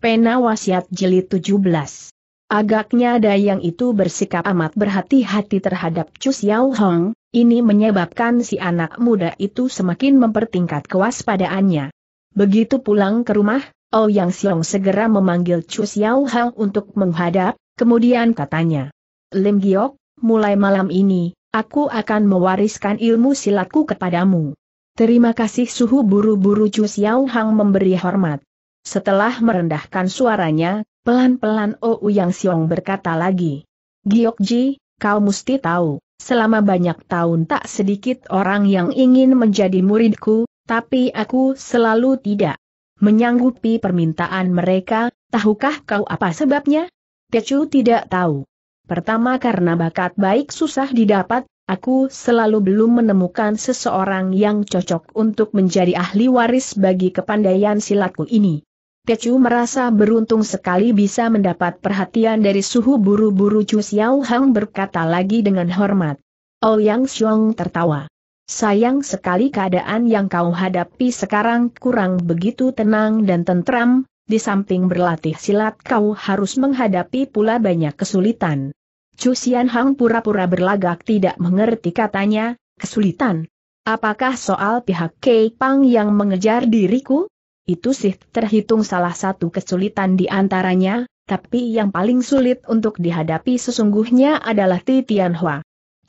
Pena Wasiat Jilid 17. Agaknya Dayang itu bersikap amat berhati-hati terhadap Chu Xiao Hong, ini menyebabkan si anak muda itu semakin mempertingkat kewaspadaannya. Begitu pulang ke rumah, Oh Yang Xiong segera memanggil Chu Xiao Hong untuk menghadap, kemudian katanya, Lim Giok, mulai malam ini, aku akan mewariskan ilmu silatku kepadamu. Terima kasih suhu buru-buru Chu Xiao Hong memberi hormat. Setelah merendahkan suaranya, pelan-pelan Ou Yang Siong berkata lagi. Ji, kau mesti tahu, selama banyak tahun tak sedikit orang yang ingin menjadi muridku, tapi aku selalu tidak menyanggupi permintaan mereka, tahukah kau apa sebabnya? Tecu tidak tahu. Pertama karena bakat baik susah didapat, aku selalu belum menemukan seseorang yang cocok untuk menjadi ahli waris bagi kepandaian silatku ini. Tecu merasa beruntung sekali bisa mendapat perhatian dari suhu buru-buru Chu Xiao Hang berkata lagi dengan hormat. Ouyang Xiong tertawa. Sayang sekali keadaan yang kau hadapi sekarang kurang begitu tenang dan tentram, di samping berlatih silat kau harus menghadapi pula banyak kesulitan. Chu Xian Hang pura-pura berlagak tidak mengerti katanya, kesulitan. Apakah soal pihak Kei Pang yang mengejar diriku? Itu sih terhitung salah satu kesulitan di antaranya, tapi yang paling sulit untuk dihadapi sesungguhnya adalah Ti Hua.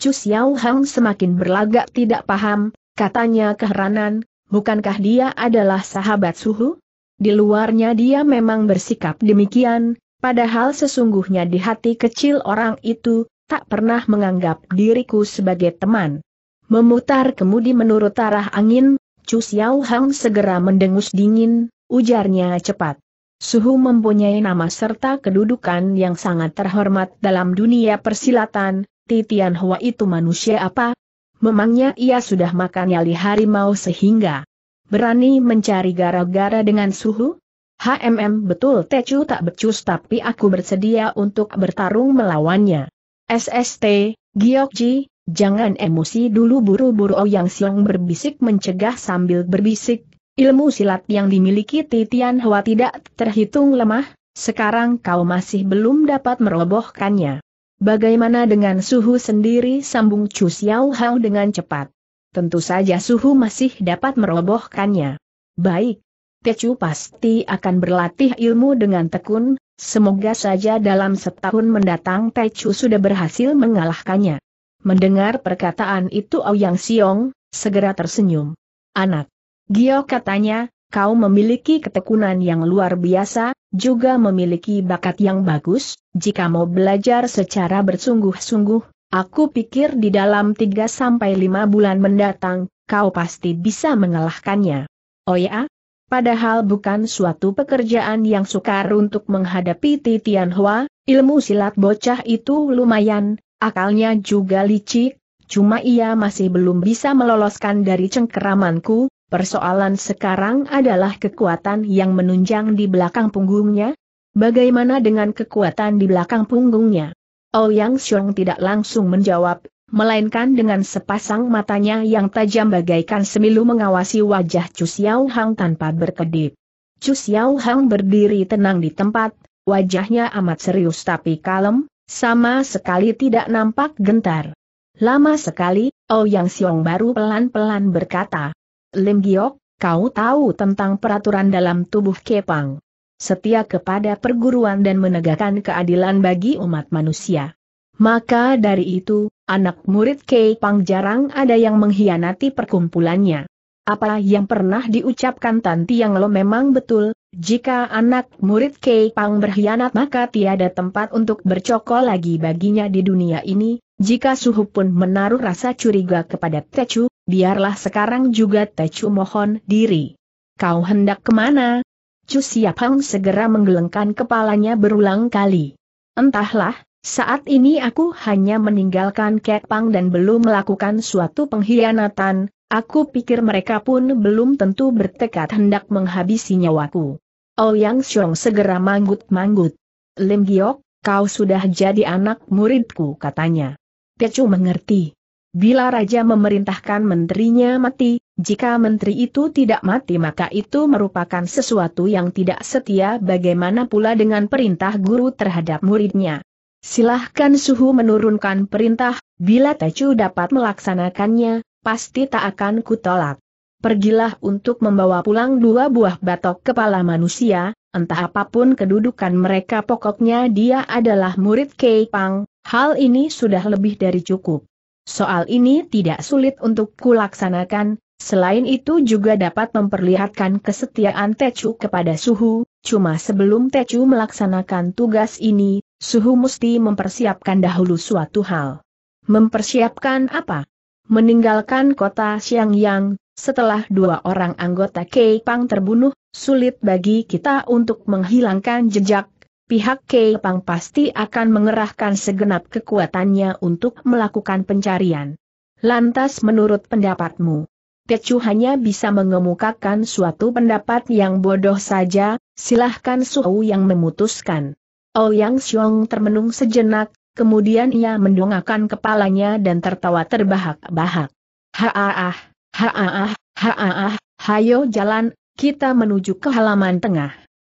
Chu Xiao Hang semakin berlagak tidak paham, katanya keheranan, bukankah dia adalah sahabat suhu? Di luarnya dia memang bersikap demikian, padahal sesungguhnya di hati kecil orang itu, tak pernah menganggap diriku sebagai teman. Memutar kemudi menurut arah angin, Chu Xiao Hang segera mendengus dingin, ujarnya cepat. Suhu mempunyai nama serta kedudukan yang sangat terhormat dalam dunia persilatan, Titian Hua itu manusia apa? Memangnya ia sudah makan nyali harimau sehingga berani mencari gara-gara dengan Suhu? HMM betul Tecu tak becus tapi aku bersedia untuk bertarung melawannya. SST, Giokji, Jangan emosi dulu buru-buru oh Yang Siong berbisik mencegah sambil berbisik, ilmu silat yang dimiliki Titian Hua tidak terhitung lemah, sekarang kau masih belum dapat merobohkannya. Bagaimana dengan suhu sendiri sambung Chu Xiao Hao dengan cepat. Tentu saja suhu masih dapat merobohkannya. Baik. Chu pasti akan berlatih ilmu dengan tekun, semoga saja dalam setahun mendatang Chu sudah berhasil mengalahkannya. Mendengar perkataan itu Ouyang Siong, segera tersenyum. Anak. Gio katanya, kau memiliki ketekunan yang luar biasa, juga memiliki bakat yang bagus, jika mau belajar secara bersungguh-sungguh, aku pikir di dalam 3-5 bulan mendatang, kau pasti bisa mengalahkannya. Oh ya? Padahal bukan suatu pekerjaan yang sukar untuk menghadapi Titian Hua, ilmu silat bocah itu lumayan, Akalnya juga licik, cuma ia masih belum bisa meloloskan dari cengkeramanku, persoalan sekarang adalah kekuatan yang menunjang di belakang punggungnya. Bagaimana dengan kekuatan di belakang punggungnya? Ouyang oh, Xiong tidak langsung menjawab, melainkan dengan sepasang matanya yang tajam bagaikan semilu mengawasi wajah Chu Xiao Hang tanpa berkedip. Chu Xiao Hang berdiri tenang di tempat, wajahnya amat serius tapi kalem, sama sekali tidak nampak gentar. Lama sekali, Oh Yang Xiong baru pelan-pelan berkata. Lim Giok, kau tahu tentang peraturan dalam tubuh Kepang. Setia kepada perguruan dan menegakkan keadilan bagi umat manusia. Maka dari itu, anak murid Kepang jarang ada yang mengkhianati perkumpulannya. Apa yang pernah diucapkan Tanti Yang Lo memang betul, jika anak murid Kei Pang berkhianat maka tiada tempat untuk bercokol lagi baginya di dunia ini, jika Suhu pun menaruh rasa curiga kepada Techu, biarlah sekarang juga Techu mohon diri. Kau hendak kemana? Siap Siapang segera menggelengkan kepalanya berulang kali. Entahlah, saat ini aku hanya meninggalkan Kek Pang dan belum melakukan suatu pengkhianatan, Aku pikir mereka pun belum tentu bertekad hendak menghabisi nyawaku. Oh yang Xiong segera manggut-manggut. Lim Giok, kau sudah jadi anak muridku katanya. Pecu mengerti. Bila raja memerintahkan menterinya mati, jika menteri itu tidak mati maka itu merupakan sesuatu yang tidak setia bagaimana pula dengan perintah guru terhadap muridnya. Silahkan suhu menurunkan perintah, bila Tecu dapat melaksanakannya, pasti tak akan kutolak. Pergilah untuk membawa pulang dua buah batok kepala manusia, entah apapun kedudukan mereka pokoknya dia adalah murid Kei Pang, hal ini sudah lebih dari cukup. Soal ini tidak sulit untuk kulaksanakan, Selain itu juga dapat memperlihatkan kesetiaan Tecu kepada Suhu, cuma sebelum Tecu melaksanakan tugas ini, Suhu mesti mempersiapkan dahulu suatu hal. Mempersiapkan apa? Meninggalkan kota Xiangyang, setelah dua orang anggota Pang terbunuh, sulit bagi kita untuk menghilangkan jejak, pihak Pang pasti akan mengerahkan segenap kekuatannya untuk melakukan pencarian. Lantas menurut pendapatmu, Tecu hanya bisa mengemukakan suatu pendapat yang bodoh saja, silahkan Suhu yang memutuskan. Ouyang Xiong termenung sejenak, kemudian ia mendongakkan kepalanya dan tertawa terbahak-bahak. Haaah, haaah, haaah, hayo jalan, kita menuju ke halaman tengah.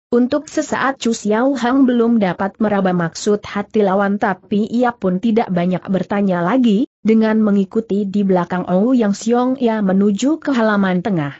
Untuk sesaat Chu Xiao Hang belum dapat meraba maksud hati lawan tapi ia pun tidak banyak bertanya lagi, dengan mengikuti di belakang Ou Yang Xiong ia menuju ke halaman tengah.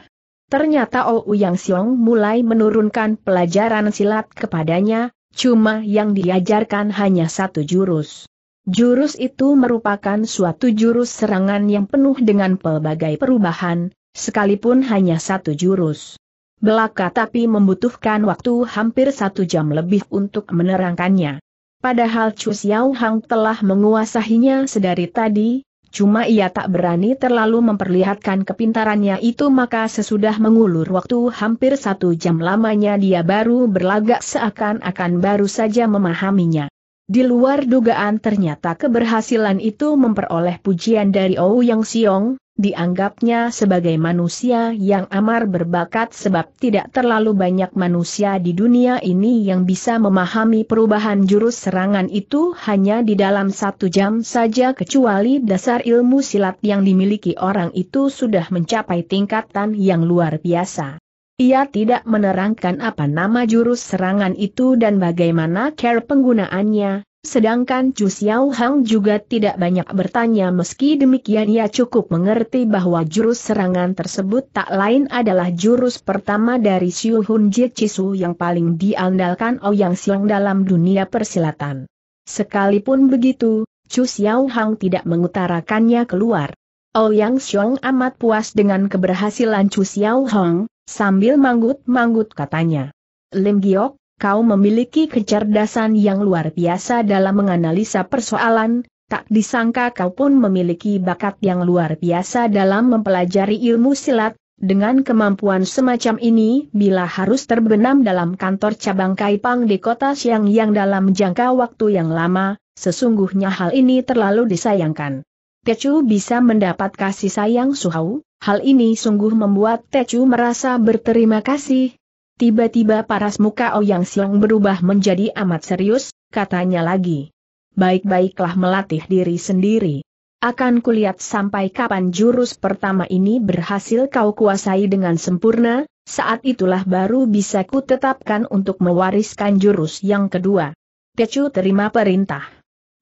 Ternyata Ou Yang Xiong mulai menurunkan pelajaran silat kepadanya, Cuma yang diajarkan hanya satu jurus. Jurus itu merupakan suatu jurus serangan yang penuh dengan pelbagai perubahan, sekalipun hanya satu jurus. Belaka tapi membutuhkan waktu hampir satu jam lebih untuk menerangkannya. Padahal Chu Xiao Hang telah menguasahinya sedari tadi, Cuma ia tak berani terlalu memperlihatkan kepintarannya itu maka sesudah mengulur waktu hampir satu jam lamanya dia baru berlagak seakan-akan baru saja memahaminya. Di luar dugaan ternyata keberhasilan itu memperoleh pujian dari Ou Yang Siong, dianggapnya sebagai manusia yang amar berbakat sebab tidak terlalu banyak manusia di dunia ini yang bisa memahami perubahan jurus serangan itu hanya di dalam satu jam saja kecuali dasar ilmu silat yang dimiliki orang itu sudah mencapai tingkatan yang luar biasa. Ia tidak menerangkan apa nama jurus serangan itu dan bagaimana care penggunaannya, sedangkan Chu Xiao Hang juga tidak banyak bertanya meski demikian ia cukup mengerti bahwa jurus serangan tersebut tak lain adalah jurus pertama dari Xiu Hun Jie Chisu yang paling diandalkan Ouyang Xiong dalam dunia persilatan. Sekalipun begitu, Chu Xiao Hang tidak mengutarakannya keluar. Ouyang Xiong amat puas dengan keberhasilan Chu Xiao Hang, Sambil manggut-manggut katanya. Lim Giok, kau memiliki kecerdasan yang luar biasa dalam menganalisa persoalan, tak disangka kau pun memiliki bakat yang luar biasa dalam mempelajari ilmu silat, dengan kemampuan semacam ini, bila harus terbenam dalam kantor cabang Kaipang di kota Siang yang dalam jangka waktu yang lama, sesungguhnya hal ini terlalu disayangkan. Tecu bisa mendapat kasih sayang Suhau, hal ini sungguh membuat Tecu merasa berterima kasih. Tiba-tiba paras muka Ouyang oh Siong berubah menjadi amat serius, katanya lagi. Baik-baiklah melatih diri sendiri. Akan kulihat sampai kapan jurus pertama ini berhasil kau kuasai dengan sempurna, saat itulah baru bisa kutetapkan untuk mewariskan jurus yang kedua. Tecu terima perintah.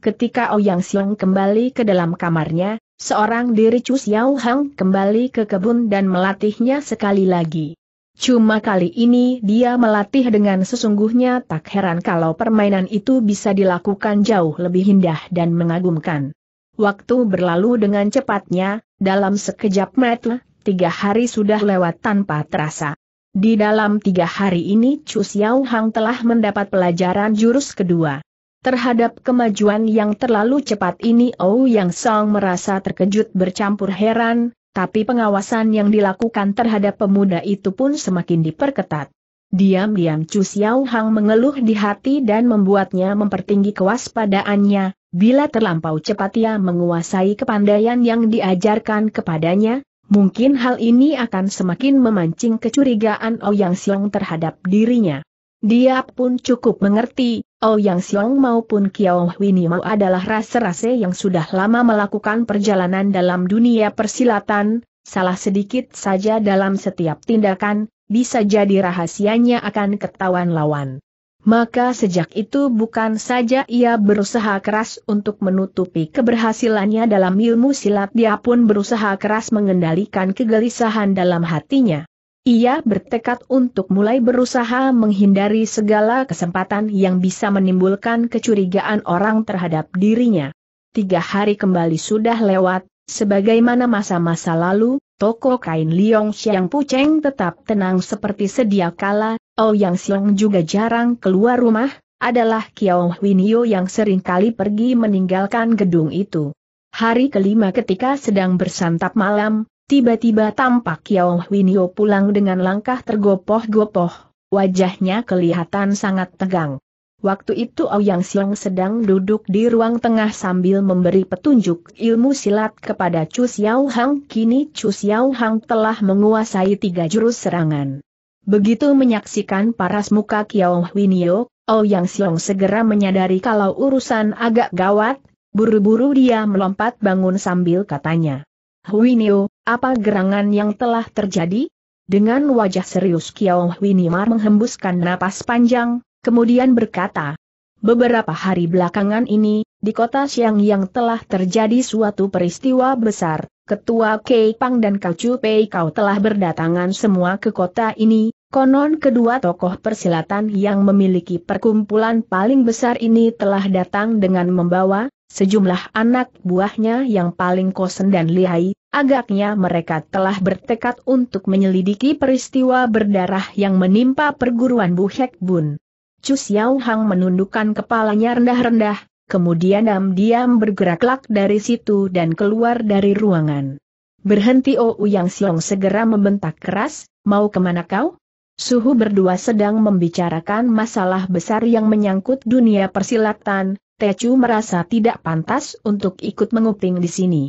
Ketika Ouyang Xiong kembali ke dalam kamarnya, seorang diri Chu Xiao Hang kembali ke kebun dan melatihnya sekali lagi. Cuma kali ini dia melatih dengan sesungguhnya tak heran kalau permainan itu bisa dilakukan jauh lebih indah dan mengagumkan. Waktu berlalu dengan cepatnya, dalam sekejap mata, tiga hari sudah lewat tanpa terasa. Di dalam tiga hari ini Chu Xiao Hang telah mendapat pelajaran jurus kedua. Terhadap kemajuan yang terlalu cepat ini Ou oh, Yang Song merasa terkejut bercampur heran, tapi pengawasan yang dilakukan terhadap pemuda itu pun semakin diperketat. Diam-diam Chu Xiao Hang mengeluh di hati dan membuatnya mempertinggi kewaspadaannya, bila terlampau cepat ia menguasai kepandaian yang diajarkan kepadanya, mungkin hal ini akan semakin memancing kecurigaan Yang Song terhadap dirinya. Dia pun cukup mengerti, Ouyang Xiong maupun Kiao Winimo adalah rase-rase yang sudah lama melakukan perjalanan dalam dunia persilatan, salah sedikit saja dalam setiap tindakan, bisa jadi rahasianya akan ketahuan lawan. Maka sejak itu bukan saja ia berusaha keras untuk menutupi keberhasilannya dalam ilmu silat dia pun berusaha keras mengendalikan kegelisahan dalam hatinya. Ia bertekad untuk mulai berusaha menghindari segala kesempatan yang bisa menimbulkan kecurigaan orang terhadap dirinya. Tiga hari kembali sudah lewat, sebagaimana masa-masa lalu, toko kain Liong Xiang Puceng tetap tenang seperti sedia kala, Ouyang Xiong juga jarang keluar rumah, adalah Kiao Winio yang sering kali pergi meninggalkan gedung itu. Hari kelima ketika sedang bersantap malam, Tiba-tiba tampak Yao Winio pulang dengan langkah tergopoh-gopoh, wajahnya kelihatan sangat tegang. Waktu itu Ouyang Xiong sedang duduk di ruang tengah sambil memberi petunjuk ilmu silat kepada Chu Xiao Hang. Kini Chu Xiao Hang telah menguasai tiga jurus serangan. Begitu menyaksikan paras muka Kiao Winio, Ouyang Xiong segera menyadari kalau urusan agak gawat, buru-buru dia melompat bangun sambil katanya. Winio, apa gerangan yang telah terjadi? Dengan wajah serius Kiao Winimar menghembuskan napas panjang, kemudian berkata, Beberapa hari belakangan ini, di kota Siang yang telah terjadi suatu peristiwa besar, Ketua Kei Pang dan Kacu Pei Kau telah berdatangan semua ke kota ini, konon kedua tokoh persilatan yang memiliki perkumpulan paling besar ini telah datang dengan membawa Sejumlah anak buahnya yang paling kosen dan lihai, agaknya mereka telah bertekad untuk menyelidiki peristiwa berdarah yang menimpa perguruan Bu Hek Bun. Chu Xiao Hang menundukkan kepalanya rendah-rendah, kemudian diam-diam bergeraklah dari situ dan keluar dari ruangan. Berhenti Ou Yang Xiong segera membentak keras, mau kemana kau? Suhu berdua sedang membicarakan masalah besar yang menyangkut dunia persilatan, Tecu merasa tidak pantas untuk ikut menguping di sini.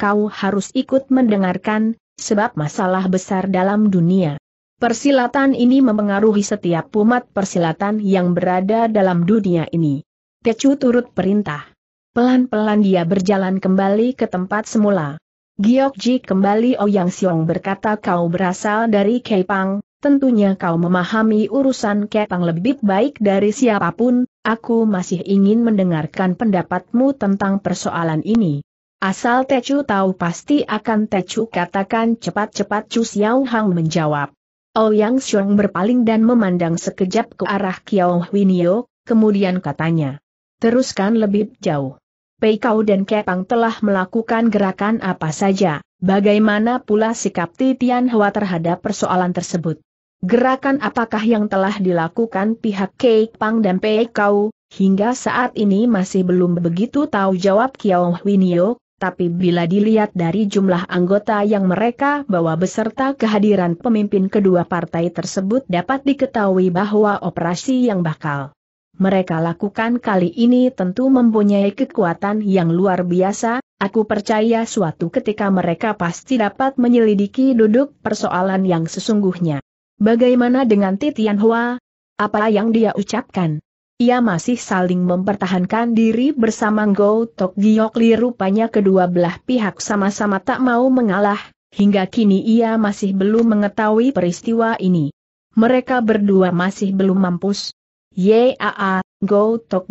Kau harus ikut mendengarkan, sebab masalah besar dalam dunia. Persilatan ini mempengaruhi setiap umat persilatan yang berada dalam dunia ini. Tecu turut perintah. Pelan-pelan dia berjalan kembali ke tempat semula. Giokji kembali Oyang oh Siong berkata kau berasal dari Keipang, tentunya kau memahami urusan Kepang lebih baik dari siapapun, aku masih ingin mendengarkan pendapatmu tentang persoalan ini. Asal Tecu tahu pasti akan Tecu katakan cepat-cepat Chu Xiao Hang menjawab. Ouyang Xiong berpaling dan memandang sekejap ke arah Kiao Huinio, kemudian katanya. Teruskan lebih jauh. Pei Kau dan Kepang telah melakukan gerakan apa saja, bagaimana pula sikap Titian Hua terhadap persoalan tersebut. Gerakan apakah yang telah dilakukan pihak Kei Pang dan Pei Kau, hingga saat ini masih belum begitu tahu jawab Kiao Winio, tapi bila dilihat dari jumlah anggota yang mereka bawa beserta kehadiran pemimpin kedua partai tersebut dapat diketahui bahwa operasi yang bakal mereka lakukan kali ini tentu mempunyai kekuatan yang luar biasa, aku percaya suatu ketika mereka pasti dapat menyelidiki duduk persoalan yang sesungguhnya. Bagaimana dengan Titian Hua? Apa yang dia ucapkan? Ia masih saling mempertahankan diri bersama Go Tok Li rupanya kedua belah pihak sama-sama tak mau mengalah, hingga kini ia masih belum mengetahui peristiwa ini. Mereka berdua masih belum mampus. Yaa, Go Tok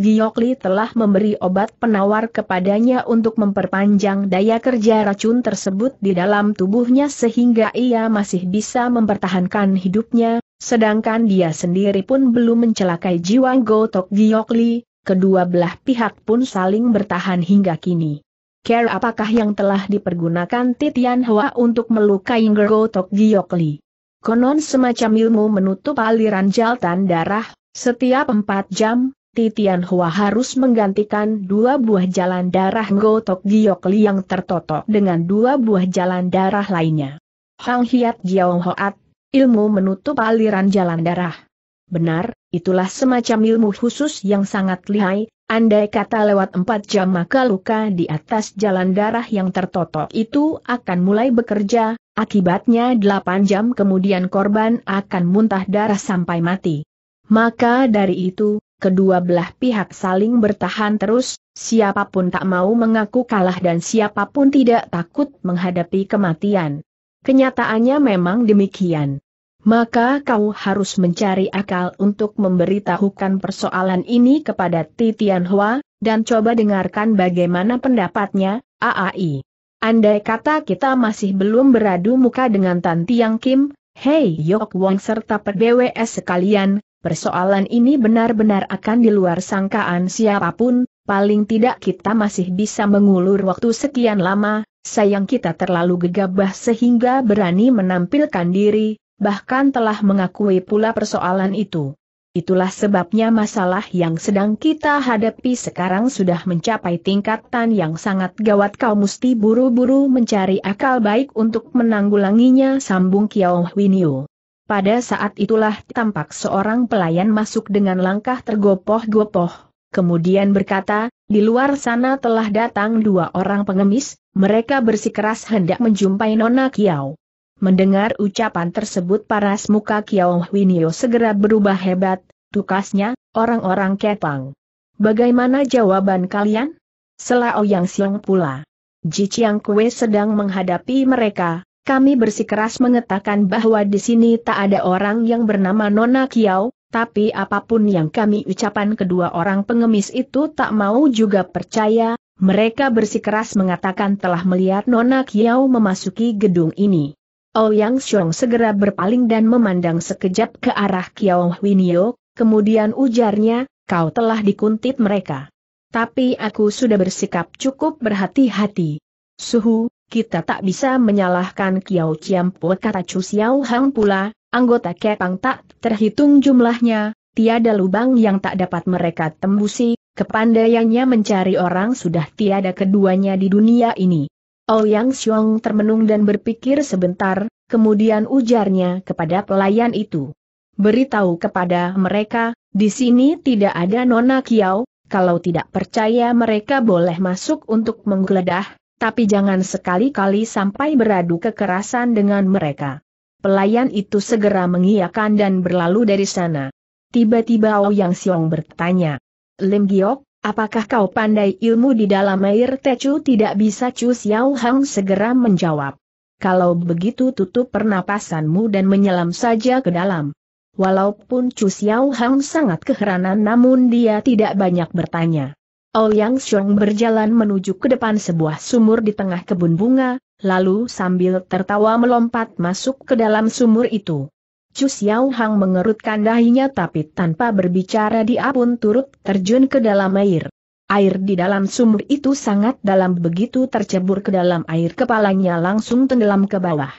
telah memberi obat penawar kepadanya untuk memperpanjang daya kerja racun tersebut di dalam tubuhnya sehingga ia masih bisa mempertahankan hidupnya, sedangkan dia sendiri pun belum mencelakai jiwa Go Tok kedua belah pihak pun saling bertahan hingga kini. Care apakah yang telah dipergunakan Titian Hwa untuk melukai Go Tok Konon semacam ilmu menutup aliran jaltan darah, setiap empat jam, berarti Tian Hua harus menggantikan dua buah jalan darah Gotok Giok yang tertotok dengan dua buah jalan darah lainnya. Hang Hiat Jiao Hoat, ilmu menutup aliran jalan darah. Benar, itulah semacam ilmu khusus yang sangat lihai, andai kata lewat empat jam maka luka di atas jalan darah yang tertotok itu akan mulai bekerja, akibatnya delapan jam kemudian korban akan muntah darah sampai mati. Maka dari itu, kedua belah pihak saling bertahan terus, siapapun tak mau mengaku kalah dan siapapun tidak takut menghadapi kematian. Kenyataannya memang demikian. Maka kau harus mencari akal untuk memberitahukan persoalan ini kepada Titian Hua, dan coba dengarkan bagaimana pendapatnya, AAI. Andai kata kita masih belum beradu muka dengan Tan Tiang Kim, Hei Yok Wong serta PBWS sekalian, persoalan ini benar-benar akan di luar sangkaan siapapun, paling tidak kita masih bisa mengulur waktu sekian lama, sayang kita terlalu gegabah sehingga berani menampilkan diri, bahkan telah mengakui pula persoalan itu. Itulah sebabnya masalah yang sedang kita hadapi sekarang sudah mencapai tingkatan yang sangat gawat kau mesti buru-buru mencari akal baik untuk menanggulanginya sambung Kiao Winio. Pada saat itulah tampak seorang pelayan masuk dengan langkah tergopoh-gopoh, kemudian berkata, di luar sana telah datang dua orang pengemis, mereka bersikeras hendak menjumpai Nona Kiao. Mendengar ucapan tersebut paras muka Kiao Winio segera berubah hebat, tukasnya, orang-orang kepang. Bagaimana jawaban kalian? Selao Yang Siang pula. Ji Chiang Kue sedang menghadapi mereka, kami bersikeras mengatakan bahwa di sini tak ada orang yang bernama Nona Kiao. tapi apapun yang kami ucapkan, kedua orang pengemis itu tak mau juga percaya, mereka bersikeras mengatakan telah melihat Nona Kiao memasuki gedung ini. Oh yang Xiong segera berpaling dan memandang sekejap ke arah Kiao Winio, kemudian ujarnya, kau telah dikuntit mereka. Tapi aku sudah bersikap cukup berhati-hati. Suhu, kita tak bisa menyalahkan Kiao Chiampo kata Chu Xiao Hang pula, anggota Kepang tak terhitung jumlahnya, tiada lubang yang tak dapat mereka tembusi, kepandaiannya mencari orang sudah tiada keduanya di dunia ini. Ouyang Xiong termenung dan berpikir sebentar, kemudian ujarnya kepada pelayan itu. Beritahu kepada mereka, di sini tidak ada Nona Kiao, kalau tidak percaya mereka boleh masuk untuk menggeledah, tapi jangan sekali-kali sampai beradu kekerasan dengan mereka. Pelayan itu segera mengiyakan dan berlalu dari sana. Tiba-tiba Ouyang Xiong bertanya, Lim Giok, apakah kau pandai ilmu di dalam air tecu tidak bisa Chu Xiao Hang segera menjawab. Kalau begitu tutup pernapasanmu dan menyelam saja ke dalam. Walaupun Chu Xiao Hang sangat keheranan namun dia tidak banyak bertanya. Ouyang Xiong berjalan menuju ke depan sebuah sumur di tengah kebun bunga, lalu sambil tertawa melompat masuk ke dalam sumur itu. Chu Xiao Hang mengerutkan dahinya tapi tanpa berbicara dia pun turut terjun ke dalam air. Air di dalam sumur itu sangat dalam begitu tercebur ke dalam air kepalanya langsung tenggelam ke bawah.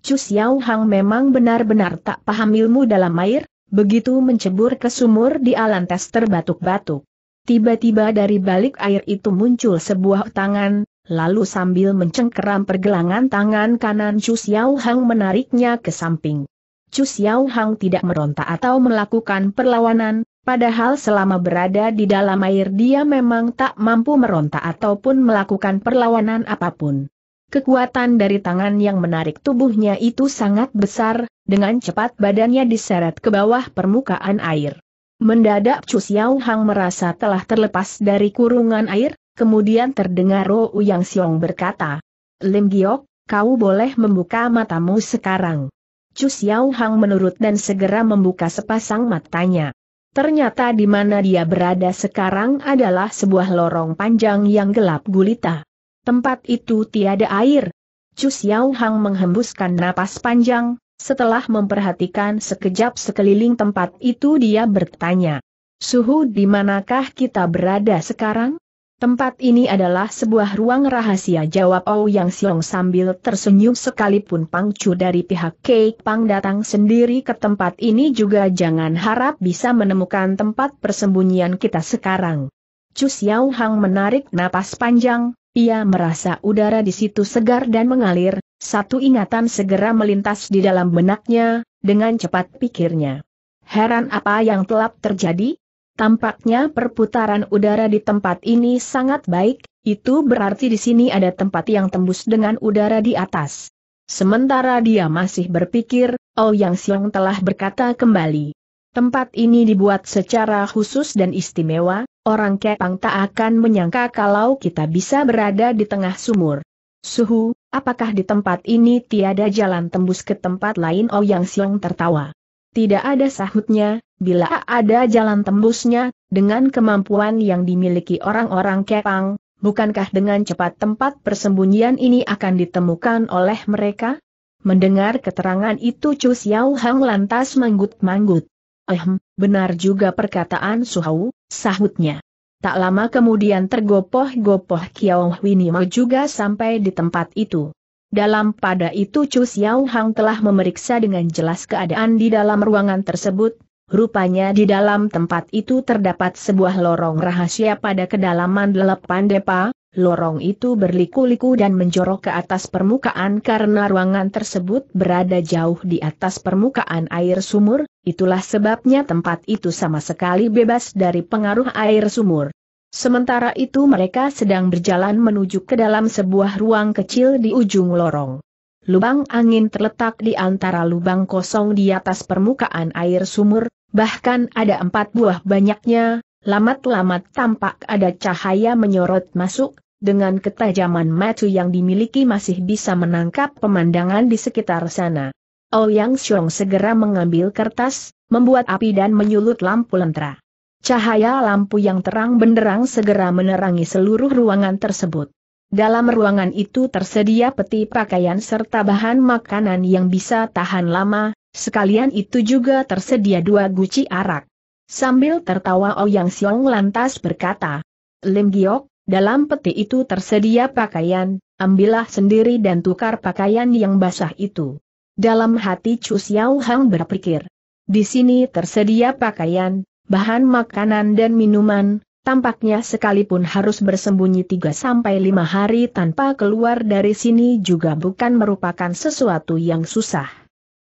Chu Xiao Hang memang benar-benar tak paham ilmu dalam air, begitu mencebur ke sumur di alantas terbatuk-batuk. Tiba-tiba dari balik air itu muncul sebuah tangan, lalu sambil mencengkeram pergelangan tangan kanan Chu Xiao Hang menariknya ke samping. Chu Xiao Hang tidak meronta atau melakukan perlawanan, padahal selama berada di dalam air dia memang tak mampu meronta ataupun melakukan perlawanan apapun. Kekuatan dari tangan yang menarik tubuhnya itu sangat besar, dengan cepat badannya diseret ke bawah permukaan air. Mendadak Chu Xiao Hang merasa telah terlepas dari kurungan air, kemudian terdengar Ro Yang Xiong berkata, Lim Giok, kau boleh membuka matamu sekarang. Chu Xiao Hang menurut dan segera membuka sepasang matanya. Ternyata di mana dia berada sekarang adalah sebuah lorong panjang yang gelap gulita. Tempat itu tiada air. Chu Xiao Hang menghembuskan napas panjang, setelah memperhatikan sekejap sekeliling tempat itu dia bertanya, Suhu di manakah kita berada sekarang? Tempat ini adalah sebuah ruang rahasia jawab Ou Yang sambil tersenyum sekalipun Pang Chu dari pihak Cake Pang datang sendiri ke tempat ini juga jangan harap bisa menemukan tempat persembunyian kita sekarang. Chu Xiao menarik napas panjang, ia merasa udara di situ segar dan mengalir, satu ingatan segera melintas di dalam benaknya, dengan cepat pikirnya. Heran apa yang telah terjadi? Tampaknya perputaran udara di tempat ini sangat baik, itu berarti di sini ada tempat yang tembus dengan udara di atas. Sementara dia masih berpikir, Oh Yang Siang telah berkata kembali. Tempat ini dibuat secara khusus dan istimewa, orang Kepang tak akan menyangka kalau kita bisa berada di tengah sumur. Suhu, Apakah di tempat ini tiada jalan tembus ke tempat lain Oh Yang Siong tertawa. Tidak ada sahutnya, bila ada jalan tembusnya, dengan kemampuan yang dimiliki orang-orang Kepang, bukankah dengan cepat tempat persembunyian ini akan ditemukan oleh mereka? Mendengar keterangan itu Chu Xiao Hang lantas manggut-manggut. Ehm, benar juga perkataan Suhau, sahutnya. Tak lama kemudian tergopoh-gopoh Kiao Winimo juga sampai di tempat itu. Dalam pada itu Chu Xiao Hang telah memeriksa dengan jelas keadaan di dalam ruangan tersebut, Rupanya di dalam tempat itu terdapat sebuah lorong rahasia pada kedalaman delapan depa, lorong itu berliku-liku dan menjorok ke atas permukaan karena ruangan tersebut berada jauh di atas permukaan air sumur, itulah sebabnya tempat itu sama sekali bebas dari pengaruh air sumur. Sementara itu mereka sedang berjalan menuju ke dalam sebuah ruang kecil di ujung lorong. Lubang angin terletak di antara lubang kosong di atas permukaan air sumur, Bahkan ada empat buah banyaknya, lamat-lamat tampak ada cahaya menyorot masuk, dengan ketajaman mata yang dimiliki masih bisa menangkap pemandangan di sekitar sana. Ouyang oh Xiong segera mengambil kertas, membuat api dan menyulut lampu lentera. Cahaya lampu yang terang benderang segera menerangi seluruh ruangan tersebut. Dalam ruangan itu tersedia peti pakaian serta bahan makanan yang bisa tahan lama, Sekalian itu juga tersedia dua guci arak. Sambil tertawa Ouyang Xiong lantas berkata, Lim Giok, dalam peti itu tersedia pakaian, ambillah sendiri dan tukar pakaian yang basah itu. Dalam hati Chu Xiao Hang berpikir, di sini tersedia pakaian, bahan makanan dan minuman, tampaknya sekalipun harus bersembunyi 3-5 hari tanpa keluar dari sini juga bukan merupakan sesuatu yang susah.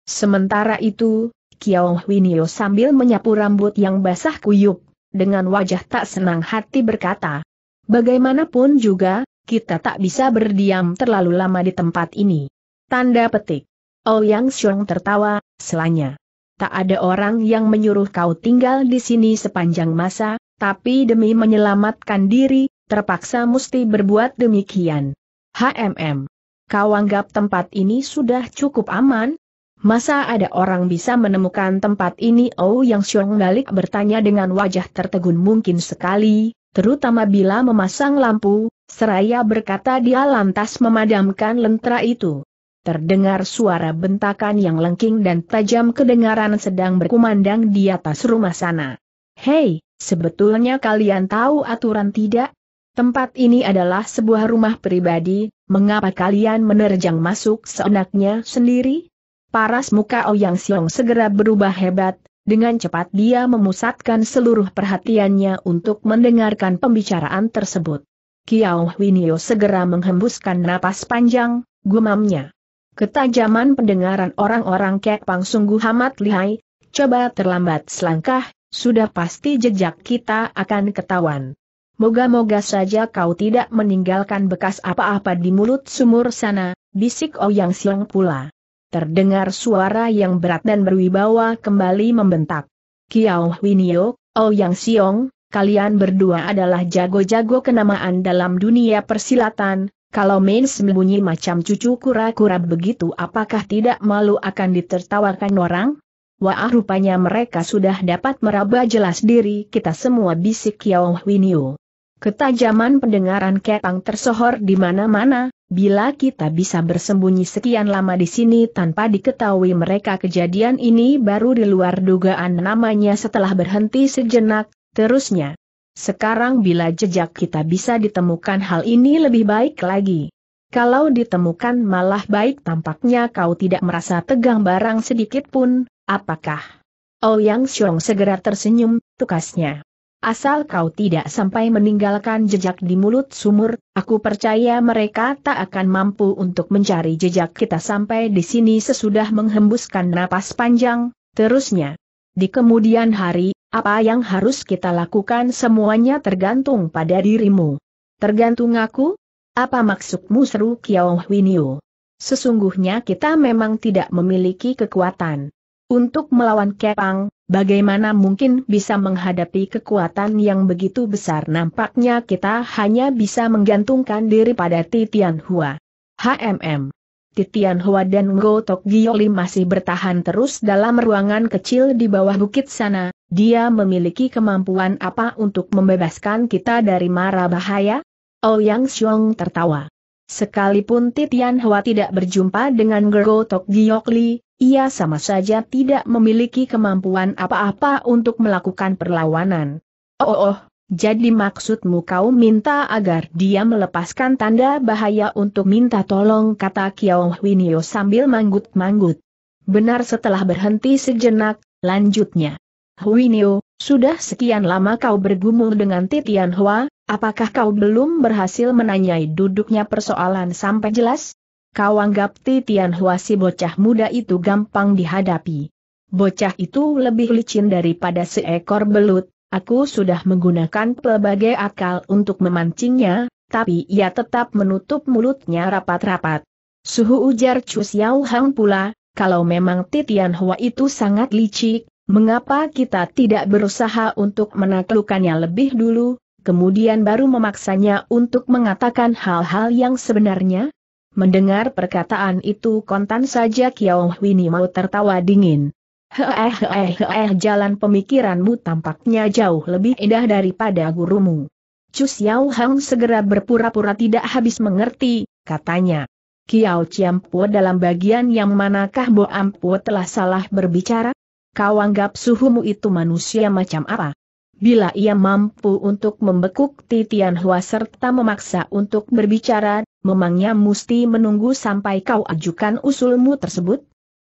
Sementara itu, Kiao Winio sambil menyapu rambut yang basah kuyup, dengan wajah tak senang hati berkata, Bagaimanapun juga, kita tak bisa berdiam terlalu lama di tempat ini. Tanda petik. Oh Xiong tertawa, selanya. Tak ada orang yang menyuruh kau tinggal di sini sepanjang masa, tapi demi menyelamatkan diri, terpaksa mesti berbuat demikian. HMM. Kau anggap tempat ini sudah cukup aman, Masa ada orang bisa menemukan tempat ini? Oh Yang Xiong balik bertanya dengan wajah tertegun mungkin sekali, terutama bila memasang lampu, seraya berkata dia lantas memadamkan lentera itu. Terdengar suara bentakan yang lengking dan tajam kedengaran sedang berkumandang di atas rumah sana. Hei, sebetulnya kalian tahu aturan tidak? Tempat ini adalah sebuah rumah pribadi, mengapa kalian menerjang masuk seenaknya sendiri? Paras muka Ouyang Xiong segera berubah hebat, dengan cepat dia memusatkan seluruh perhatiannya untuk mendengarkan pembicaraan tersebut. Kiao Winio segera menghembuskan napas panjang, gumamnya. Ketajaman pendengaran orang-orang Kepang sungguh amat lihai, coba terlambat selangkah, sudah pasti jejak kita akan ketahuan. Moga-moga saja kau tidak meninggalkan bekas apa-apa di mulut sumur sana, bisik Ouyang Xiong pula terdengar suara yang berat dan berwibawa kembali membentak. Kiao Winio, Oh Yang Siong, kalian berdua adalah jago-jago kenamaan dalam dunia persilatan, kalau main sembunyi macam cucu kura-kura begitu apakah tidak malu akan ditertawakan orang? Wah rupanya mereka sudah dapat meraba jelas diri kita semua bisik Kiao Winio. Ketajaman pendengaran Kepang tersohor di mana-mana, bila kita bisa bersembunyi sekian lama di sini tanpa diketahui mereka kejadian ini baru di luar dugaan namanya setelah berhenti sejenak, terusnya. Sekarang bila jejak kita bisa ditemukan hal ini lebih baik lagi. Kalau ditemukan malah baik tampaknya kau tidak merasa tegang barang sedikit pun, apakah? Ouyang Xiong segera tersenyum, tukasnya. Asal kau tidak sampai meninggalkan jejak di mulut sumur, aku percaya mereka tak akan mampu untuk mencari jejak kita sampai di sini sesudah menghembuskan napas panjang, terusnya. Di kemudian hari, apa yang harus kita lakukan semuanya tergantung pada dirimu. Tergantung aku? Apa maksudmu seru Kiao Winyu? Sesungguhnya kita memang tidak memiliki kekuatan. Untuk melawan Kepang, Bagaimana mungkin bisa menghadapi kekuatan yang begitu besar nampaknya kita hanya bisa menggantungkan diri pada Titian Hua. HMM. Titian Hua dan Ngo Tok Gioli masih bertahan terus dalam ruangan kecil di bawah bukit sana, dia memiliki kemampuan apa untuk membebaskan kita dari mara bahaya? Ouyang oh Xiong tertawa. Sekalipun Titian Hua tidak berjumpa dengan Gergo Tok Gioli, ia sama saja tidak memiliki kemampuan apa-apa untuk melakukan perlawanan. Oh, oh, oh, jadi maksudmu kau minta agar dia melepaskan tanda bahaya untuk minta tolong kata Kiao Winio sambil manggut-manggut. Benar setelah berhenti sejenak, lanjutnya. Huinio, sudah sekian lama kau bergumul dengan Titian Hua, apakah kau belum berhasil menanyai duduknya persoalan sampai jelas? kau anggap Ti Hua si bocah muda itu gampang dihadapi. Bocah itu lebih licin daripada seekor belut, aku sudah menggunakan pelbagai akal untuk memancingnya, tapi ia tetap menutup mulutnya rapat-rapat. Suhu ujar Chu Xiao Hang pula, kalau memang Titian Hua itu sangat licik, mengapa kita tidak berusaha untuk menaklukkannya lebih dulu, kemudian baru memaksanya untuk mengatakan hal-hal yang sebenarnya? Mendengar perkataan itu kontan saja Kiao Hwini mau tertawa dingin. Heeh heeh heeh jalan pemikiranmu tampaknya jauh lebih indah daripada gurumu. Chu Xiao Hang segera berpura-pura tidak habis mengerti, katanya. Kiao Chiampo dalam bagian yang manakah Bo Ampo telah salah berbicara? Kau anggap suhumu itu manusia macam apa? Bila ia mampu untuk membekuk Titian Hua serta memaksa untuk berbicara, memangnya mesti menunggu sampai kau ajukan usulmu tersebut?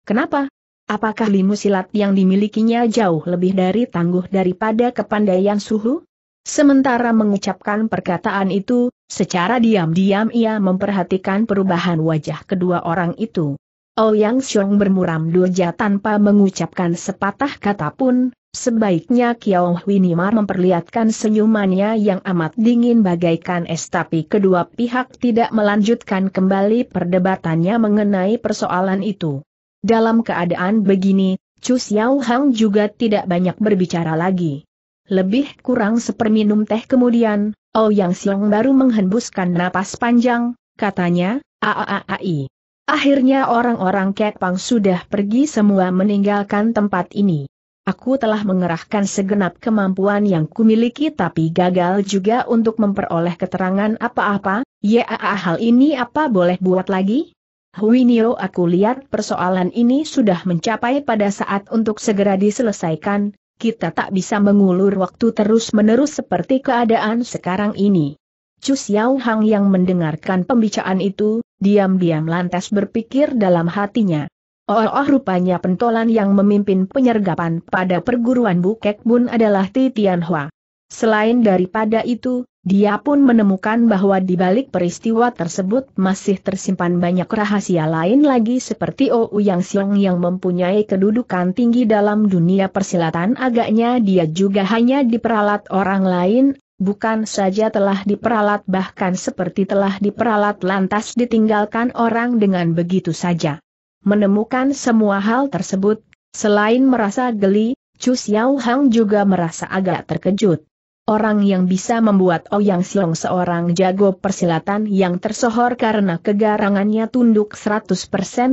Kenapa? Apakah limu silat yang dimilikinya jauh lebih dari tangguh daripada kepandaian suhu? Sementara mengucapkan perkataan itu, secara diam-diam ia memperhatikan perubahan wajah kedua orang itu. Oh Yang Xiong bermuram durja tanpa mengucapkan sepatah kata pun, Sebaiknya Kiao Winimar memperlihatkan senyumannya yang amat dingin bagaikan es tapi kedua pihak tidak melanjutkan kembali perdebatannya mengenai persoalan itu. Dalam keadaan begini, Chu Xiao Hang juga tidak banyak berbicara lagi. Lebih kurang seperminum teh kemudian, Oh Yang Xiong baru menghembuskan napas panjang, katanya, Aaai. Akhirnya orang-orang Kepang sudah pergi semua meninggalkan tempat ini. Aku telah mengerahkan segenap kemampuan yang kumiliki tapi gagal juga untuk memperoleh keterangan apa-apa, ya hal ini apa boleh buat lagi? Huinio aku lihat persoalan ini sudah mencapai pada saat untuk segera diselesaikan, kita tak bisa mengulur waktu terus-menerus seperti keadaan sekarang ini. Chu Xiao Hang yang mendengarkan pembicaraan itu, diam-diam lantas berpikir dalam hatinya, Oh, oh rupanya pentolan yang memimpin penyergapan pada perguruan Bukek Bun adalah Titian Hua. Selain daripada itu, dia pun menemukan bahwa di balik peristiwa tersebut masih tersimpan banyak rahasia lain lagi seperti Ou Yang siung yang mempunyai kedudukan tinggi dalam dunia persilatan agaknya dia juga hanya diperalat orang lain, bukan saja telah diperalat bahkan seperti telah diperalat lantas ditinggalkan orang dengan begitu saja. Menemukan semua hal tersebut, selain merasa geli, Chu Xiao Hang juga merasa agak terkejut. Orang yang bisa membuat Ouyang Xiong seorang jago persilatan yang tersohor karena kegarangannya tunduk 100%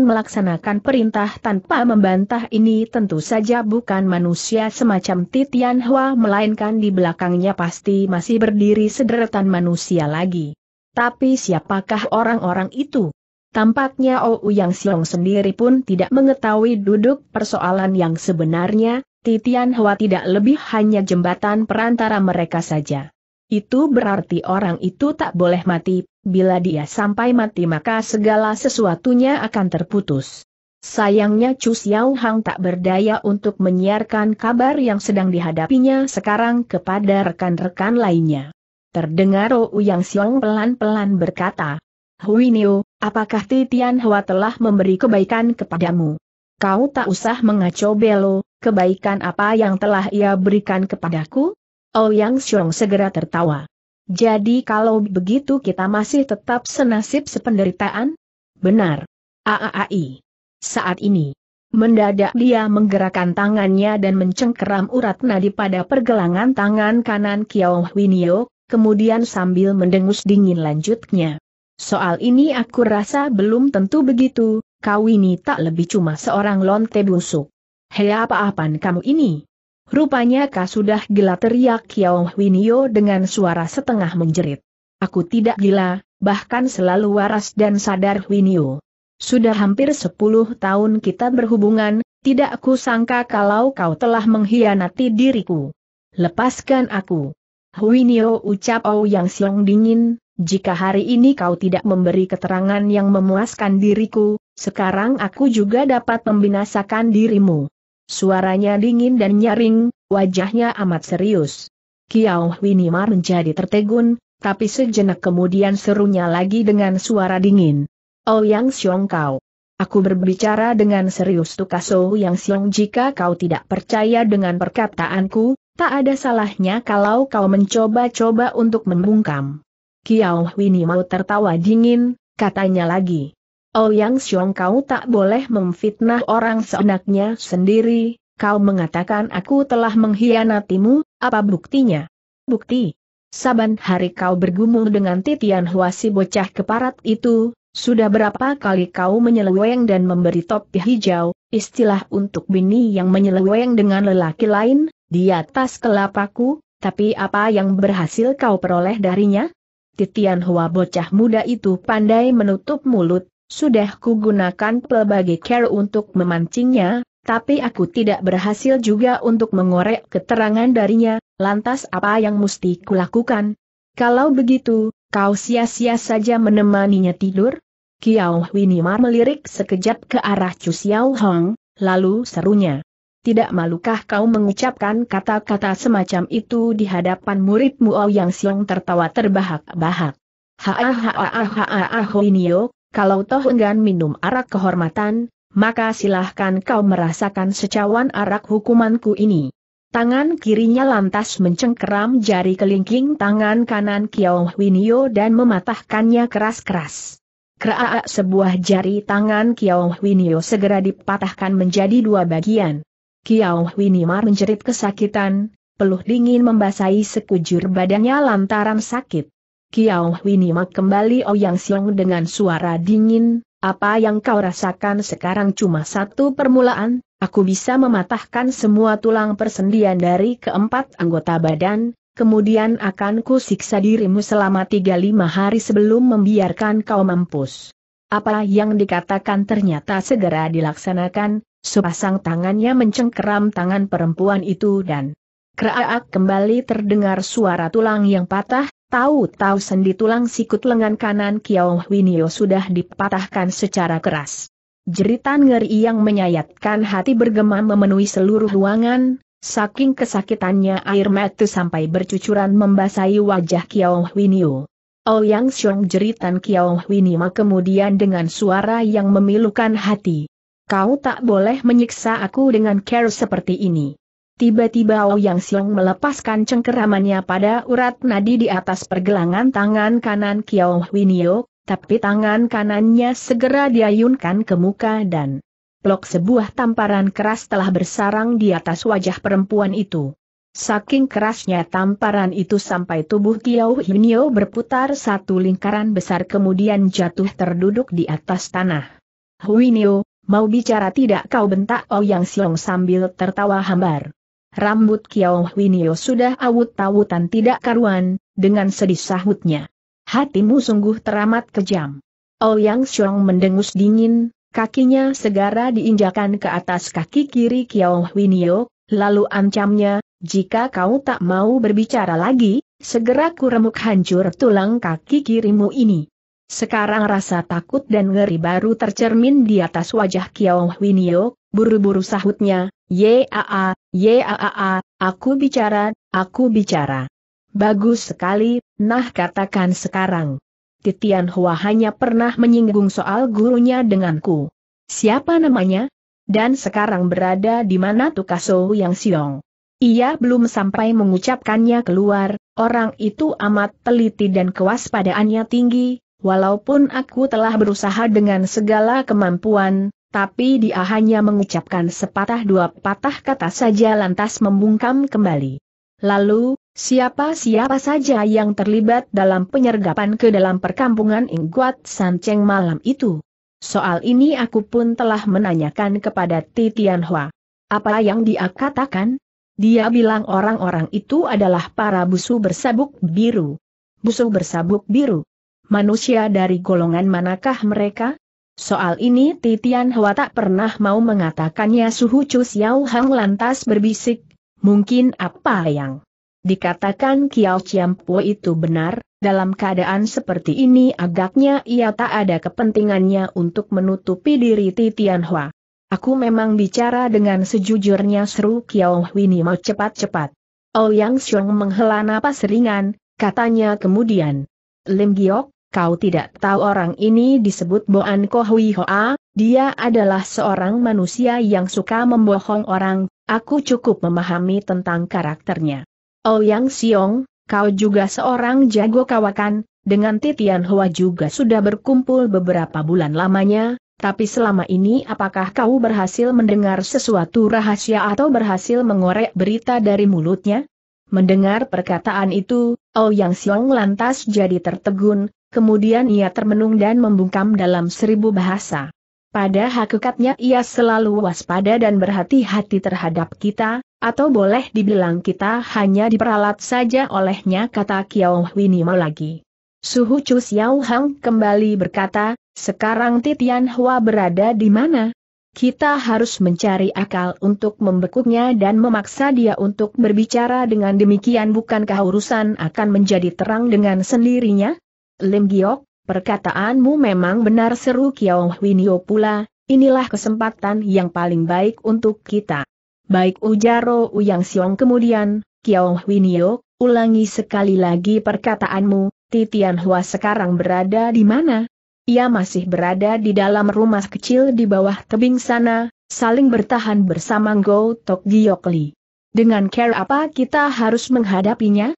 melaksanakan perintah tanpa membantah ini tentu saja bukan manusia semacam Titian Hua melainkan di belakangnya pasti masih berdiri sederetan manusia lagi. Tapi siapakah orang-orang itu? Tampaknya Ou Yang Xiong sendiri pun tidak mengetahui duduk persoalan yang sebenarnya, Titian Hua tidak lebih hanya jembatan perantara mereka saja. Itu berarti orang itu tak boleh mati, bila dia sampai mati maka segala sesuatunya akan terputus. Sayangnya Chu Xiao Hang tak berdaya untuk menyiarkan kabar yang sedang dihadapinya sekarang kepada rekan-rekan lainnya. Terdengar Ou Yang Xiong pelan-pelan berkata, Huinio, apakah Titian Hua telah memberi kebaikan kepadamu? Kau tak usah mengacau Belo, kebaikan apa yang telah ia berikan kepadaku? Oh Yang Xiong segera tertawa. Jadi kalau begitu kita masih tetap senasib sependeritaan? Benar. Aaai. Saat ini. Mendadak dia menggerakkan tangannya dan mencengkeram urat nadi pada pergelangan tangan kanan Kiao Winio, kemudian sambil mendengus dingin lanjutnya. Soal ini aku rasa belum tentu begitu, kau ini tak lebih cuma seorang lonte busuk. Hei apa-apaan kamu ini? Rupanya kau sudah gila teriak Kiao Winio dengan suara setengah menjerit. Aku tidak gila, bahkan selalu waras dan sadar Winio. Sudah hampir sepuluh tahun kita berhubungan, tidak ku sangka kalau kau telah mengkhianati diriku. Lepaskan aku. Winio ucap Ouyang Yang dingin, jika hari ini kau tidak memberi keterangan yang memuaskan diriku, sekarang aku juga dapat membinasakan dirimu. Suaranya dingin dan nyaring, wajahnya amat serius. Kiao Winimar menjadi tertegun, tapi sejenak kemudian serunya lagi dengan suara dingin. Oh Yang Xiong kau. Aku berbicara dengan serius Tukaso Yang Xiong jika kau tidak percaya dengan perkataanku, tak ada salahnya kalau kau mencoba-coba untuk membungkam. Kiao Wini mau tertawa dingin, katanya lagi. Oh Yang Xiong kau tak boleh memfitnah orang seenaknya sendiri, kau mengatakan aku telah mengkhianatimu, apa buktinya? Bukti. Saban hari kau bergumul dengan titian huasi bocah keparat itu, sudah berapa kali kau menyeleweng dan memberi topi hijau, istilah untuk bini yang menyeleweng dengan lelaki lain, di atas kelapaku, tapi apa yang berhasil kau peroleh darinya? Titian Hua bocah muda itu pandai menutup mulut, sudah kugunakan pelbagai care untuk memancingnya, tapi aku tidak berhasil juga untuk mengorek keterangan darinya, lantas apa yang mesti kulakukan? Kalau begitu, kau sia-sia saja menemaninya tidur? Kiao Winimar melirik sekejap ke arah Chu Xiao Hong, lalu serunya tidak malukah kau mengucapkan kata-kata semacam itu di hadapan muridmu Oh yang siang tertawa terbahak-bahak. Haahahahahahahoinio, kalau toh enggan minum arak kehormatan, maka silahkan kau merasakan secawan arak hukumanku ini. Tangan kirinya lantas mencengkeram jari kelingking tangan kanan Kiao Winio dan mematahkannya keras-keras. Keraak sebuah jari tangan Kiao Winio segera dipatahkan menjadi dua bagian. Kiau Winimar menjerit kesakitan, peluh dingin membasahi sekujur badannya lantaran sakit. Kiau Winimar kembali Oyang Xiong dengan suara dingin, apa yang kau rasakan sekarang cuma satu permulaan, aku bisa mematahkan semua tulang persendian dari keempat anggota badan, kemudian akan ku siksa dirimu selama lima hari sebelum membiarkan kau mampus. Apa yang dikatakan ternyata segera dilaksanakan, Sepasang tangannya mencengkeram tangan perempuan itu dan Kraak kembali terdengar suara tulang yang patah, tahu-tahu sendi tulang sikut lengan kanan Kiao Winio sudah dipatahkan secara keras. Jeritan ngeri yang menyayatkan hati bergema memenuhi seluruh ruangan, saking kesakitannya air mata sampai bercucuran membasahi wajah Kiao Winio. Oh yang Xiong jeritan Kiao Winio kemudian dengan suara yang memilukan hati, Kau tak boleh menyiksa aku dengan care seperti ini. Tiba-tiba Yang Xiong melepaskan cengkeramannya pada urat nadi di atas pergelangan tangan kanan Kiao Winio, tapi tangan kanannya segera diayunkan ke muka dan blok sebuah tamparan keras telah bersarang di atas wajah perempuan itu. Saking kerasnya tamparan itu sampai tubuh Kiao Winio berputar satu lingkaran besar kemudian jatuh terduduk di atas tanah. Huinio, Mau bicara tidak kau bentak Oh Yang Siong sambil tertawa hambar. Rambut Kiao Winio sudah awut-awutan tidak karuan, dengan sedih sahutnya. Hatimu sungguh teramat kejam. Oh Yang Siong mendengus dingin, kakinya segera diinjakan ke atas kaki kiri Kiao Winio, lalu ancamnya, jika kau tak mau berbicara lagi, segera kuremuk hancur tulang kaki kirimu ini. Sekarang rasa takut dan ngeri baru tercermin di atas wajah Kiao Winio, buru-buru sahutnya, Yaa, Yaa, aku bicara, aku bicara. Bagus sekali, nah katakan sekarang. Titian Hua hanya pernah menyinggung soal gurunya denganku. Siapa namanya? Dan sekarang berada di mana Tukaso yang siong? Ia belum sampai mengucapkannya keluar, orang itu amat teliti dan kewaspadaannya tinggi, Walaupun aku telah berusaha dengan segala kemampuan, tapi dia hanya mengucapkan sepatah dua patah kata saja lantas membungkam kembali. Lalu, siapa-siapa saja yang terlibat dalam penyergapan ke dalam perkampungan Ingguat Sanceng malam itu? Soal ini aku pun telah menanyakan kepada Titian Hua. Apa yang dia katakan? Dia bilang orang-orang itu adalah para busu bersabuk biru. Busu bersabuk biru manusia dari golongan manakah mereka? Soal ini Titian Hua tak pernah mau mengatakannya Suhu Chu Xiao Hang lantas berbisik, mungkin apa yang dikatakan Kiao Chiampo itu benar, dalam keadaan seperti ini agaknya ia tak ada kepentingannya untuk menutupi diri Titian Hua. Aku memang bicara dengan sejujurnya seru Kiao Wini mau cepat-cepat. Ouyang oh, Xiong menghela napas ringan, katanya kemudian. Lim Giok, Kau tidak tahu orang ini disebut Boan Kohui Hoa, dia adalah seorang manusia yang suka membohong orang, aku cukup memahami tentang karakternya. Oh Yang Siong, kau juga seorang jago kawakan, dengan Titian Hoa juga sudah berkumpul beberapa bulan lamanya, tapi selama ini apakah kau berhasil mendengar sesuatu rahasia atau berhasil mengorek berita dari mulutnya? Mendengar perkataan itu, Oh Yang Siong lantas jadi tertegun, kemudian ia termenung dan membungkam dalam seribu bahasa. Pada hakikatnya ia selalu waspada dan berhati-hati terhadap kita, atau boleh dibilang kita hanya diperalat saja olehnya kata Kiao Winima lagi. Suhu Chu Xiao Hang kembali berkata, sekarang Titian Hua berada di mana? Kita harus mencari akal untuk membekuknya dan memaksa dia untuk berbicara dengan demikian bukankah urusan akan menjadi terang dengan sendirinya? Lim Giok, perkataanmu memang benar seru Kiao Winio pula, inilah kesempatan yang paling baik untuk kita. Baik Ujaro Uyang Siong kemudian, Kiao Winio, ulangi sekali lagi perkataanmu, Titian Hua sekarang berada di mana? Ia masih berada di dalam rumah kecil di bawah tebing sana, saling bertahan bersama Go Tok Giokli. Dengan care apa kita harus menghadapinya?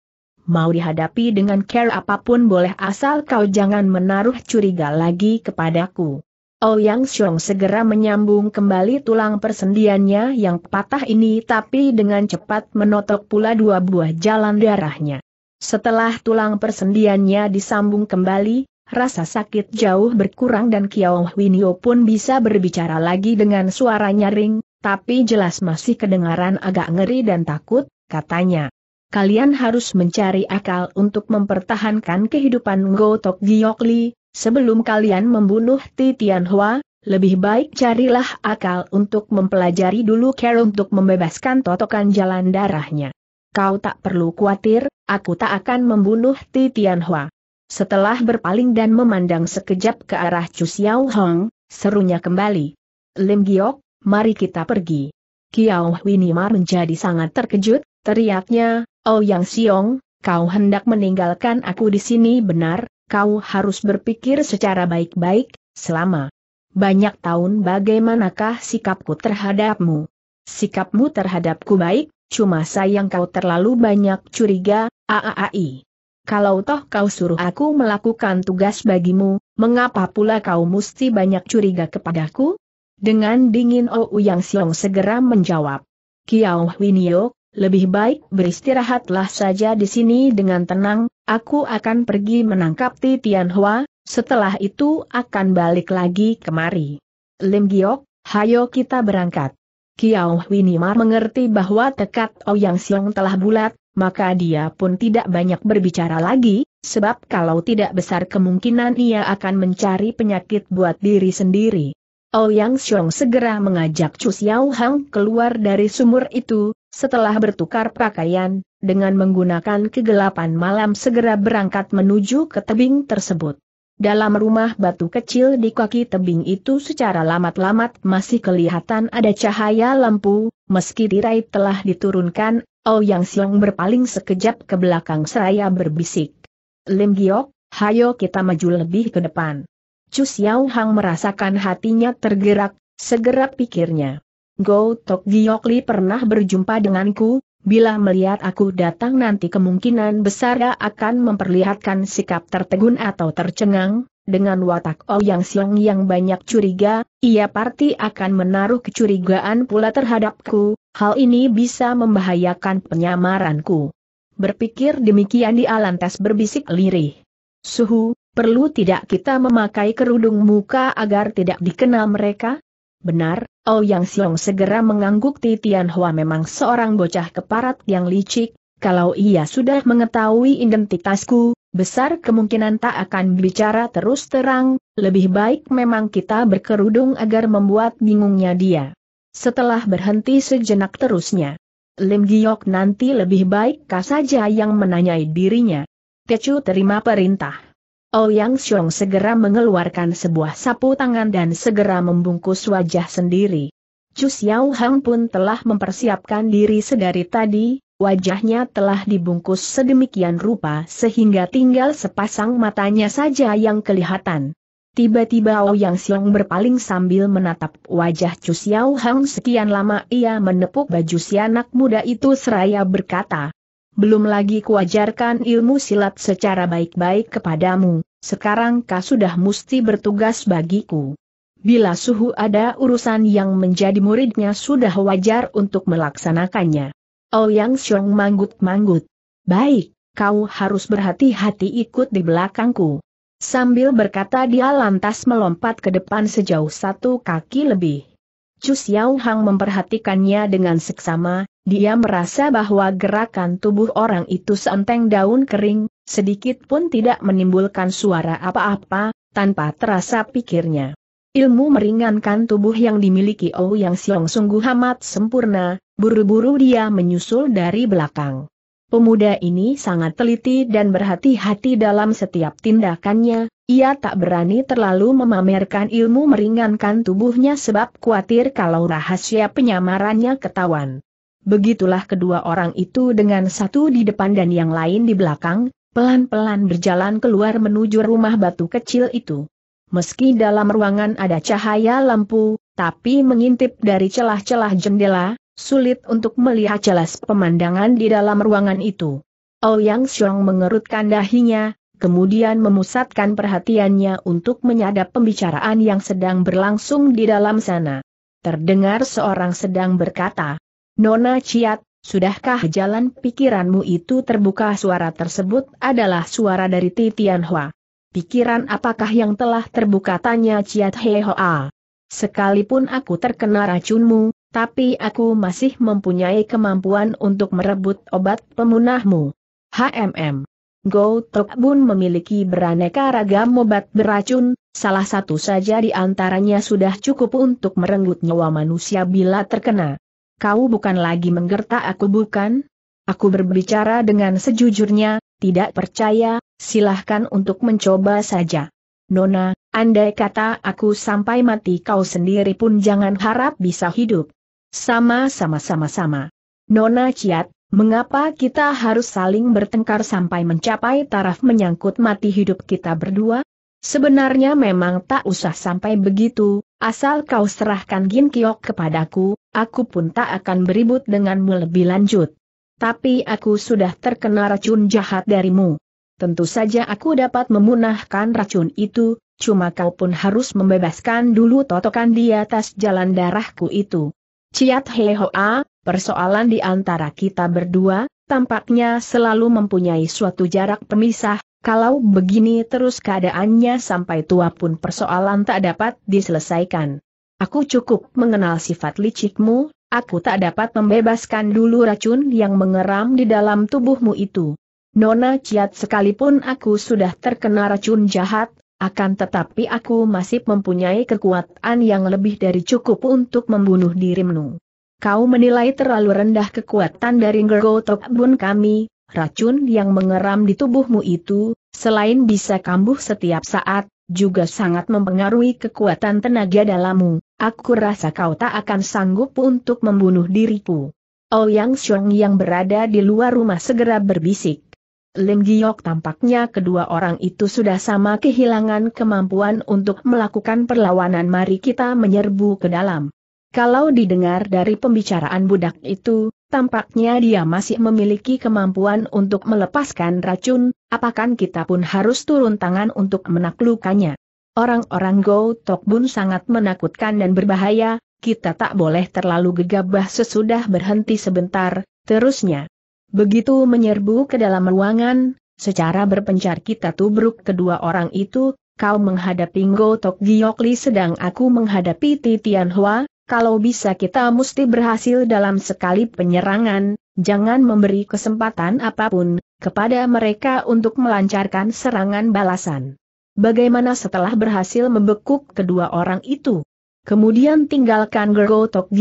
mau dihadapi dengan care apapun boleh asal kau jangan menaruh curiga lagi kepadaku. Oh, yang Xiong segera menyambung kembali tulang persendiannya yang patah ini tapi dengan cepat menotok pula dua buah jalan darahnya. Setelah tulang persendiannya disambung kembali, rasa sakit jauh berkurang dan Kiao Winio pun bisa berbicara lagi dengan suara nyaring, tapi jelas masih kedengaran agak ngeri dan takut, katanya kalian harus mencari akal untuk mempertahankan kehidupan Gotok Giokli, sebelum kalian membunuh Titian Hua. lebih baik carilah akal untuk mempelajari dulu care untuk membebaskan totokan jalan darahnya. Kau tak perlu khawatir, aku tak akan membunuh Titian Hua. Setelah berpaling dan memandang sekejap ke arah Chu Xiao Hong, serunya kembali. Lim Giok, mari kita pergi. Kiao Winimar menjadi sangat terkejut, Teriaknya, Oh Yang Siong, kau hendak meninggalkan aku di sini benar, kau harus berpikir secara baik-baik, selama banyak tahun bagaimanakah sikapku terhadapmu. Sikapmu terhadapku baik, cuma sayang kau terlalu banyak curiga, aaai. Kalau toh kau suruh aku melakukan tugas bagimu, mengapa pula kau mesti banyak curiga kepadaku? Dengan dingin Ouyang oh, Yang Siong segera menjawab. Kiao Winiok, lebih baik beristirahatlah saja di sini dengan tenang, aku akan pergi menangkap Titian Hua, setelah itu akan balik lagi kemari. Lim Giok, hayo kita berangkat. Kiao Winimar mengerti bahwa tekad Ouyang oh Siong telah bulat, maka dia pun tidak banyak berbicara lagi, sebab kalau tidak besar kemungkinan ia akan mencari penyakit buat diri sendiri. Ouyang oh Xiong segera mengajak Chu Xiao Hang keluar dari sumur itu, setelah bertukar pakaian, dengan menggunakan kegelapan malam segera berangkat menuju ke tebing tersebut. Dalam rumah batu kecil di kaki tebing itu secara lamat-lamat masih kelihatan ada cahaya lampu, meski tirai telah diturunkan, Oh Yang Siong berpaling sekejap ke belakang seraya berbisik. Lim Giok, hayo kita maju lebih ke depan. Chu Xiao merasakan hatinya tergerak, segera pikirnya. Go Tok Giokli pernah berjumpa denganku, bila melihat aku datang nanti kemungkinan besar akan memperlihatkan sikap tertegun atau tercengang, dengan watak Oyang oh Siong yang banyak curiga, ia pasti akan menaruh kecurigaan pula terhadapku, hal ini bisa membahayakan penyamaranku. Berpikir demikian di Alantes berbisik lirih. Suhu, perlu tidak kita memakai kerudung muka agar tidak dikenal mereka? Benar, Oh Yang Siung segera mengangguk Titian Hua memang seorang bocah keparat yang licik, kalau ia sudah mengetahui identitasku, besar kemungkinan tak akan bicara terus terang, lebih baik memang kita berkerudung agar membuat bingungnya dia. Setelah berhenti sejenak terusnya, Lim Giok nanti lebih baik kah saja yang menanyai dirinya. Tecu terima perintah. Ouyang oh, Xiong segera mengeluarkan sebuah sapu tangan dan segera membungkus wajah sendiri. Chu Xiao Hang pun telah mempersiapkan diri sedari tadi, wajahnya telah dibungkus sedemikian rupa sehingga tinggal sepasang matanya saja yang kelihatan. Tiba-tiba Ouyang oh, Xiong berpaling sambil menatap wajah Chu Xiao Hang sekian lama ia menepuk baju si anak muda itu seraya berkata, belum lagi kuajarkan ilmu silat secara baik-baik kepadamu, sekarang kau sudah mesti bertugas bagiku. Bila suhu ada urusan yang menjadi muridnya sudah wajar untuk melaksanakannya. Oh yang Xiong manggut-manggut. Baik, kau harus berhati-hati ikut di belakangku. Sambil berkata dia lantas melompat ke depan sejauh satu kaki lebih. Chu Xiao Hang memperhatikannya dengan seksama, dia merasa bahwa gerakan tubuh orang itu seenteng daun kering, sedikit pun tidak menimbulkan suara apa-apa, tanpa terasa pikirnya. Ilmu meringankan tubuh yang dimiliki Ouyang Yang Xiong sungguh amat sempurna, buru-buru dia menyusul dari belakang. Pemuda ini sangat teliti dan berhati-hati dalam setiap tindakannya, ia tak berani terlalu memamerkan ilmu meringankan tubuhnya sebab khawatir kalau rahasia penyamarannya ketahuan. Begitulah kedua orang itu dengan satu di depan dan yang lain di belakang, pelan-pelan berjalan keluar menuju rumah batu kecil itu. Meski dalam ruangan ada cahaya lampu, tapi mengintip dari celah-celah jendela, Sulit untuk melihat jelas pemandangan di dalam ruangan itu. Ouyang Xiong mengerutkan dahinya, kemudian memusatkan perhatiannya untuk menyadap pembicaraan yang sedang berlangsung di dalam sana. Terdengar seorang sedang berkata, Nona Ciat, sudahkah jalan pikiranmu itu terbuka suara tersebut adalah suara dari Titian Hua. Pikiran apakah yang telah terbuka tanya Ciat Hei Hoa. Sekalipun aku terkena racunmu, tapi aku masih mempunyai kemampuan untuk merebut obat pemunahmu. HMM. Go Tok Bun memiliki beraneka ragam obat beracun, salah satu saja di antaranya sudah cukup untuk merenggut nyawa manusia bila terkena. Kau bukan lagi menggerta aku bukan? Aku berbicara dengan sejujurnya, tidak percaya, silahkan untuk mencoba saja. Nona, andai kata aku sampai mati kau sendiri pun jangan harap bisa hidup. Sama sama sama sama. Nona Ciat, mengapa kita harus saling bertengkar sampai mencapai taraf menyangkut mati hidup kita berdua? Sebenarnya memang tak usah sampai begitu, asal kau serahkan Gin Kiok kepadaku, aku pun tak akan beribut denganmu lebih lanjut. Tapi aku sudah terkena racun jahat darimu. Tentu saja aku dapat memunahkan racun itu, cuma kau pun harus membebaskan dulu totokan di atas jalan darahku itu. Ciat Hehoa, persoalan di antara kita berdua, tampaknya selalu mempunyai suatu jarak pemisah, kalau begini terus keadaannya sampai tua pun persoalan tak dapat diselesaikan. Aku cukup mengenal sifat licikmu, aku tak dapat membebaskan dulu racun yang mengeram di dalam tubuhmu itu. Nona Ciat sekalipun aku sudah terkena racun jahat, akan tetapi aku masih mempunyai kekuatan yang lebih dari cukup untuk membunuh dirimu. Kau menilai terlalu rendah kekuatan dari Ngergotok Bun kami, racun yang mengeram di tubuhmu itu, selain bisa kambuh setiap saat, juga sangat mempengaruhi kekuatan tenaga dalammu, aku rasa kau tak akan sanggup untuk membunuh diriku. Ouyang oh, Xiong yang berada di luar rumah segera berbisik. Lim Giok tampaknya kedua orang itu sudah sama kehilangan kemampuan untuk melakukan perlawanan mari kita menyerbu ke dalam. Kalau didengar dari pembicaraan budak itu, tampaknya dia masih memiliki kemampuan untuk melepaskan racun, Apakah kita pun harus turun tangan untuk menaklukkannya. Orang-orang Go Tok sangat menakutkan dan berbahaya, kita tak boleh terlalu gegabah sesudah berhenti sebentar, terusnya. Begitu menyerbu ke dalam ruangan, secara berpencar kita tubruk kedua orang itu, kau menghadapi Ngo Tok sedang aku menghadapi Titian Hua, kalau bisa kita mesti berhasil dalam sekali penyerangan, jangan memberi kesempatan apapun, kepada mereka untuk melancarkan serangan balasan. Bagaimana setelah berhasil membekuk kedua orang itu? Kemudian tinggalkan Gergo Tok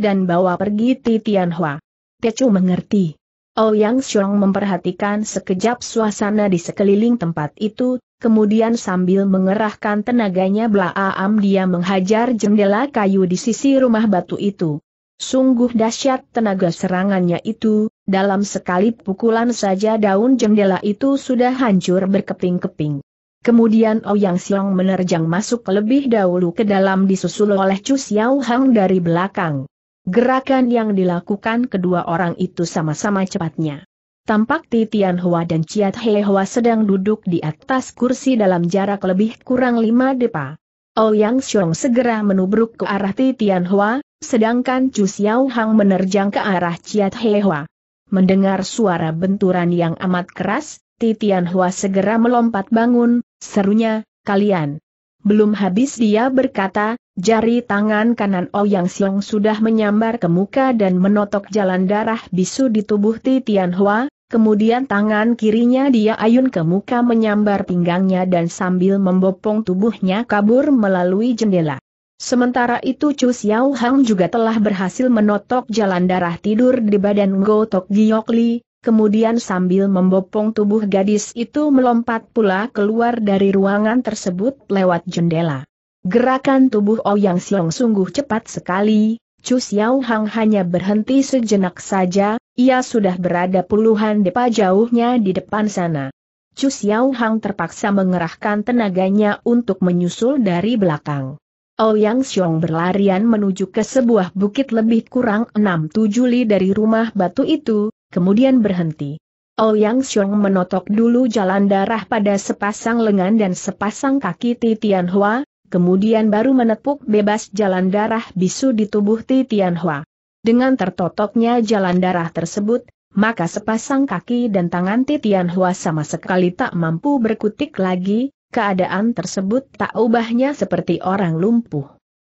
dan bawa pergi Titian Hua. Tecu mengerti. Ouyang Xiong memperhatikan sekejap suasana di sekeliling tempat itu, kemudian sambil mengerahkan tenaganya belaam dia menghajar jendela kayu di sisi rumah batu itu. Sungguh dahsyat tenaga serangannya itu, dalam sekali pukulan saja daun jendela itu sudah hancur berkeping-keping. Kemudian Ouyang Xiong menerjang masuk lebih dahulu ke dalam disusul oleh Chu Xiao dari belakang. Gerakan yang dilakukan kedua orang itu sama-sama cepatnya. Tampak Titian Hua dan Ciat He Hua sedang duduk di atas kursi dalam jarak lebih kurang lima depa. Ouyang Xiong segera menubruk ke arah Titian Hua, sedangkan Chu Xiao Hang menerjang ke arah Ciat He Hua. Mendengar suara benturan yang amat keras, Titian Hua segera melompat bangun, serunya, kalian. Belum habis dia berkata, Jari tangan kanan Ouyang oh Xiong sudah menyambar ke muka dan menotok jalan darah bisu di tubuh Titian Hua, kemudian tangan kirinya dia ayun ke muka menyambar pinggangnya dan sambil membopong tubuhnya kabur melalui jendela. Sementara itu Chu Xiao Hang juga telah berhasil menotok jalan darah tidur di badan Go Tok Giok Li, kemudian sambil membopong tubuh gadis itu melompat pula keluar dari ruangan tersebut lewat jendela. Gerakan tubuh Ouyang Xiong sungguh cepat sekali, Chu Xiao Hang hanya berhenti sejenak saja, ia sudah berada puluhan depa jauhnya di depan sana. Chu Xiao Hang terpaksa mengerahkan tenaganya untuk menyusul dari belakang. Ouyang Xiong berlarian menuju ke sebuah bukit lebih kurang 6-7 li dari rumah batu itu, kemudian berhenti. Ouyang Xiong menotok dulu jalan darah pada sepasang lengan dan sepasang kaki Titian Hua, kemudian baru menepuk bebas jalan darah bisu di tubuh Titian Tianhua. Dengan tertotoknya jalan darah tersebut, maka sepasang kaki dan tangan Titian Tianhua sama sekali tak mampu berkutik lagi, keadaan tersebut tak ubahnya seperti orang lumpuh.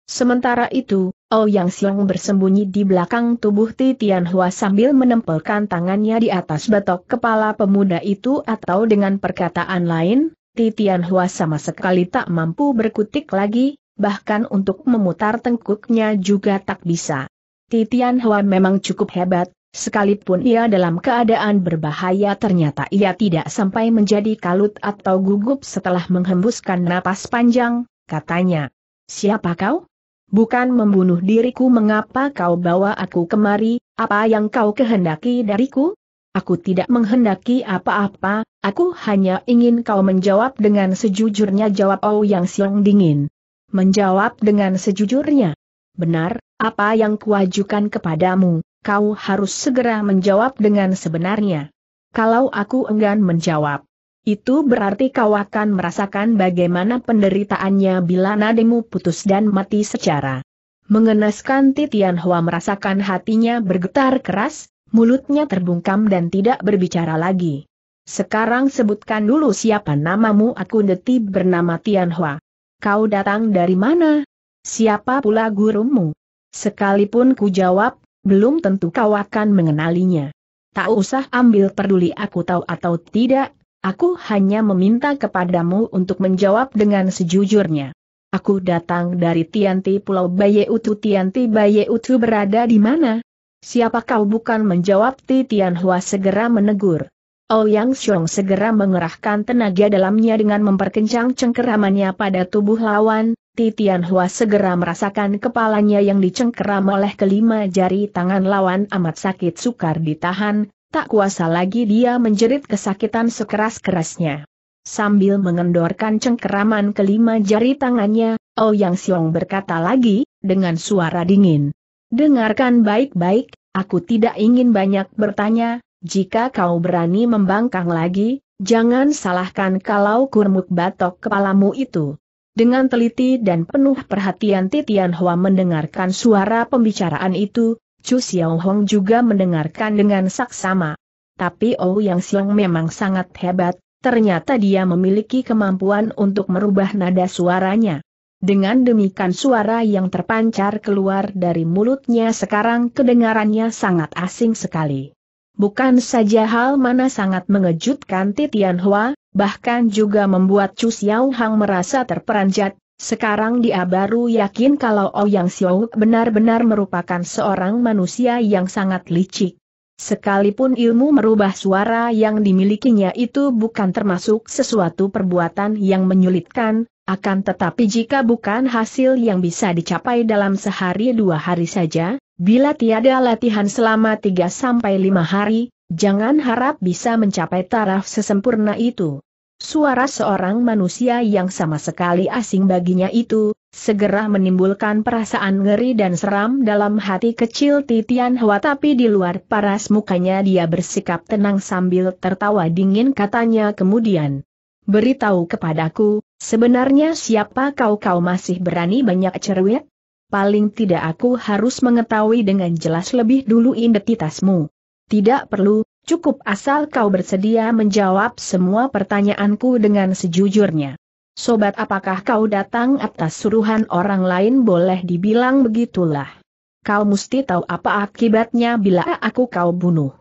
Sementara itu, Oh Yang Xiong bersembunyi di belakang tubuh Titian Tianhua sambil menempelkan tangannya di atas batok kepala pemuda itu atau dengan perkataan lain, Ti Tianhua sama sekali tak mampu berkutik lagi, bahkan untuk memutar tengkuknya juga tak bisa. Ti Tianhua memang cukup hebat, sekalipun ia dalam keadaan berbahaya ternyata ia tidak sampai menjadi kalut atau gugup setelah menghembuskan napas panjang, katanya. Siapa kau? Bukan membunuh diriku mengapa kau bawa aku kemari, apa yang kau kehendaki dariku? Aku tidak menghendaki apa-apa, aku hanya ingin kau menjawab dengan sejujurnya jawab Oh Yang siang dingin. Menjawab dengan sejujurnya. Benar, apa yang kuajukan kepadamu, kau harus segera menjawab dengan sebenarnya. Kalau aku enggan menjawab, itu berarti kau akan merasakan bagaimana penderitaannya bila nademu putus dan mati secara mengenaskan Titian Hua merasakan hatinya bergetar keras, mulutnya terbungkam dan tidak berbicara lagi. Sekarang sebutkan dulu siapa namamu aku neti bernama Tianhua. Kau datang dari mana? Siapa pula gurumu? Sekalipun ku jawab, belum tentu kau akan mengenalinya. Tak usah ambil peduli aku tahu atau tidak, aku hanya meminta kepadamu untuk menjawab dengan sejujurnya. Aku datang dari Tianti Pulau Baye Utu. Tianti Utu berada di mana? Siapa kau bukan menjawab Titian Hua segera menegur. Oh, yang Xiong segera mengerahkan tenaga dalamnya dengan memperkencang cengkeramannya pada tubuh lawan, Titian Hua segera merasakan kepalanya yang dicengkeram oleh kelima jari tangan lawan amat sakit sukar ditahan, tak kuasa lagi dia menjerit kesakitan sekeras-kerasnya. Sambil mengendorkan cengkeraman kelima jari tangannya, oh, Yang Xiong berkata lagi, dengan suara dingin. Dengarkan baik-baik, aku tidak ingin banyak bertanya, jika kau berani membangkang lagi, jangan salahkan kalau kurmuk batok kepalamu itu. Dengan teliti dan penuh perhatian Titian Hua mendengarkan suara pembicaraan itu, Chu Xiao Hong juga mendengarkan dengan saksama. Tapi Oh Yang Xiong memang sangat hebat, ternyata dia memiliki kemampuan untuk merubah nada suaranya. Dengan demikian suara yang terpancar keluar dari mulutnya sekarang kedengarannya sangat asing sekali. Bukan saja hal mana sangat mengejutkan Titian Hua, bahkan juga membuat Chu Xiao Hang merasa terperanjat, sekarang dia baru yakin kalau Ouyang oh Xiao benar-benar merupakan seorang manusia yang sangat licik. Sekalipun ilmu merubah suara yang dimilikinya itu bukan termasuk sesuatu perbuatan yang menyulitkan, akan tetapi jika bukan hasil yang bisa dicapai dalam sehari dua hari saja, bila tiada latihan selama tiga sampai lima hari, jangan harap bisa mencapai taraf sesempurna itu. Suara seorang manusia yang sama sekali asing baginya itu, segera menimbulkan perasaan ngeri dan seram dalam hati kecil Titian Hua tapi di luar paras mukanya dia bersikap tenang sambil tertawa dingin katanya kemudian beritahu kepadaku, sebenarnya siapa kau-kau masih berani banyak cerwet? Paling tidak aku harus mengetahui dengan jelas lebih dulu identitasmu. Tidak perlu, cukup asal kau bersedia menjawab semua pertanyaanku dengan sejujurnya. Sobat apakah kau datang atas suruhan orang lain boleh dibilang begitulah. Kau mesti tahu apa akibatnya bila aku kau bunuh.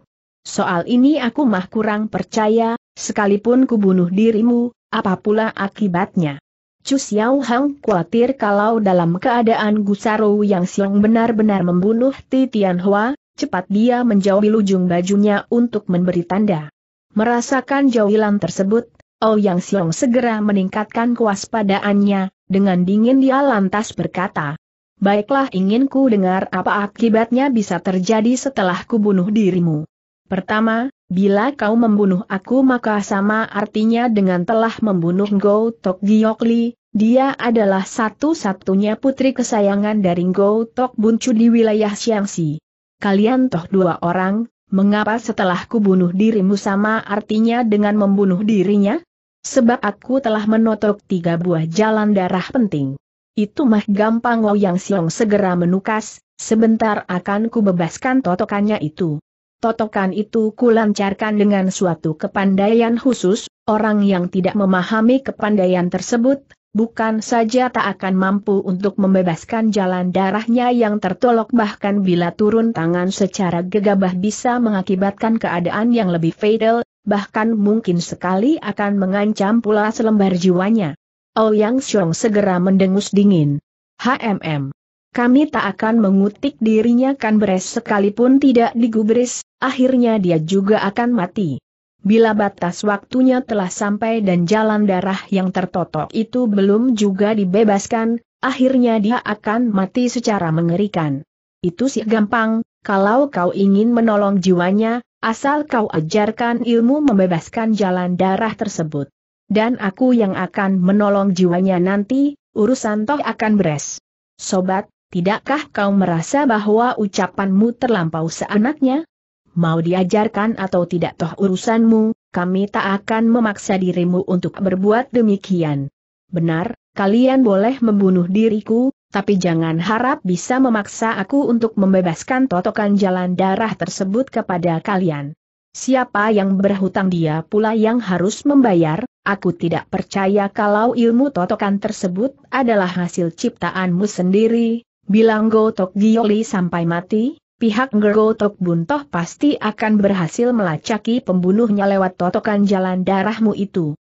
Soal ini aku mah kurang percaya, Sekalipun kubunuh dirimu, apa pula akibatnya? Chu Xiao Hang khawatir kalau dalam keadaan Gusaro yang siang benar-benar membunuh Ti Hua, cepat dia menjauhi ujung bajunya untuk memberi tanda. Merasakan jauhilan tersebut, Oh Yang Xiong segera meningkatkan kewaspadaannya, dengan dingin dia lantas berkata, Baiklah ingin ku dengar apa akibatnya bisa terjadi setelah kubunuh dirimu. Pertama, bila kau membunuh aku maka sama artinya dengan telah membunuh Go Tok Giokli, dia adalah satu-satunya putri kesayangan dari Go Tok Buncu di wilayah Xiangxi. Kalian toh dua orang, mengapa setelah kubunuh dirimu sama artinya dengan membunuh dirinya? Sebab aku telah menotok tiga buah jalan darah penting. Itu mah gampang Yang Siong segera menukas, sebentar akan kubebaskan totokannya itu. Totokan itu kulancarkan dengan suatu kepandaian khusus, orang yang tidak memahami kepandaian tersebut, bukan saja tak akan mampu untuk membebaskan jalan darahnya yang tertolok bahkan bila turun tangan secara gegabah bisa mengakibatkan keadaan yang lebih fatal, bahkan mungkin sekali akan mengancam pula selembar jiwanya. Ouyang Xiong segera mendengus dingin. HMM kami tak akan mengutik dirinya kan beres sekalipun tidak digubris, akhirnya dia juga akan mati. Bila batas waktunya telah sampai dan jalan darah yang tertotok itu belum juga dibebaskan, akhirnya dia akan mati secara mengerikan. Itu sih gampang, kalau kau ingin menolong jiwanya, asal kau ajarkan ilmu membebaskan jalan darah tersebut. Dan aku yang akan menolong jiwanya nanti, urusan toh akan beres. Sobat, Tidakkah kau merasa bahwa ucapanmu terlampau seenaknya? Mau diajarkan atau tidak toh urusanmu, kami tak akan memaksa dirimu untuk berbuat demikian. Benar, kalian boleh membunuh diriku, tapi jangan harap bisa memaksa aku untuk membebaskan totokan jalan darah tersebut kepada kalian. Siapa yang berhutang dia pula yang harus membayar, aku tidak percaya kalau ilmu totokan tersebut adalah hasil ciptaanmu sendiri, Bilang Go Tok Gioli sampai mati, pihak Go Tok Buntoh pasti akan berhasil melacaki pembunuhnya lewat totokan jalan darahmu itu.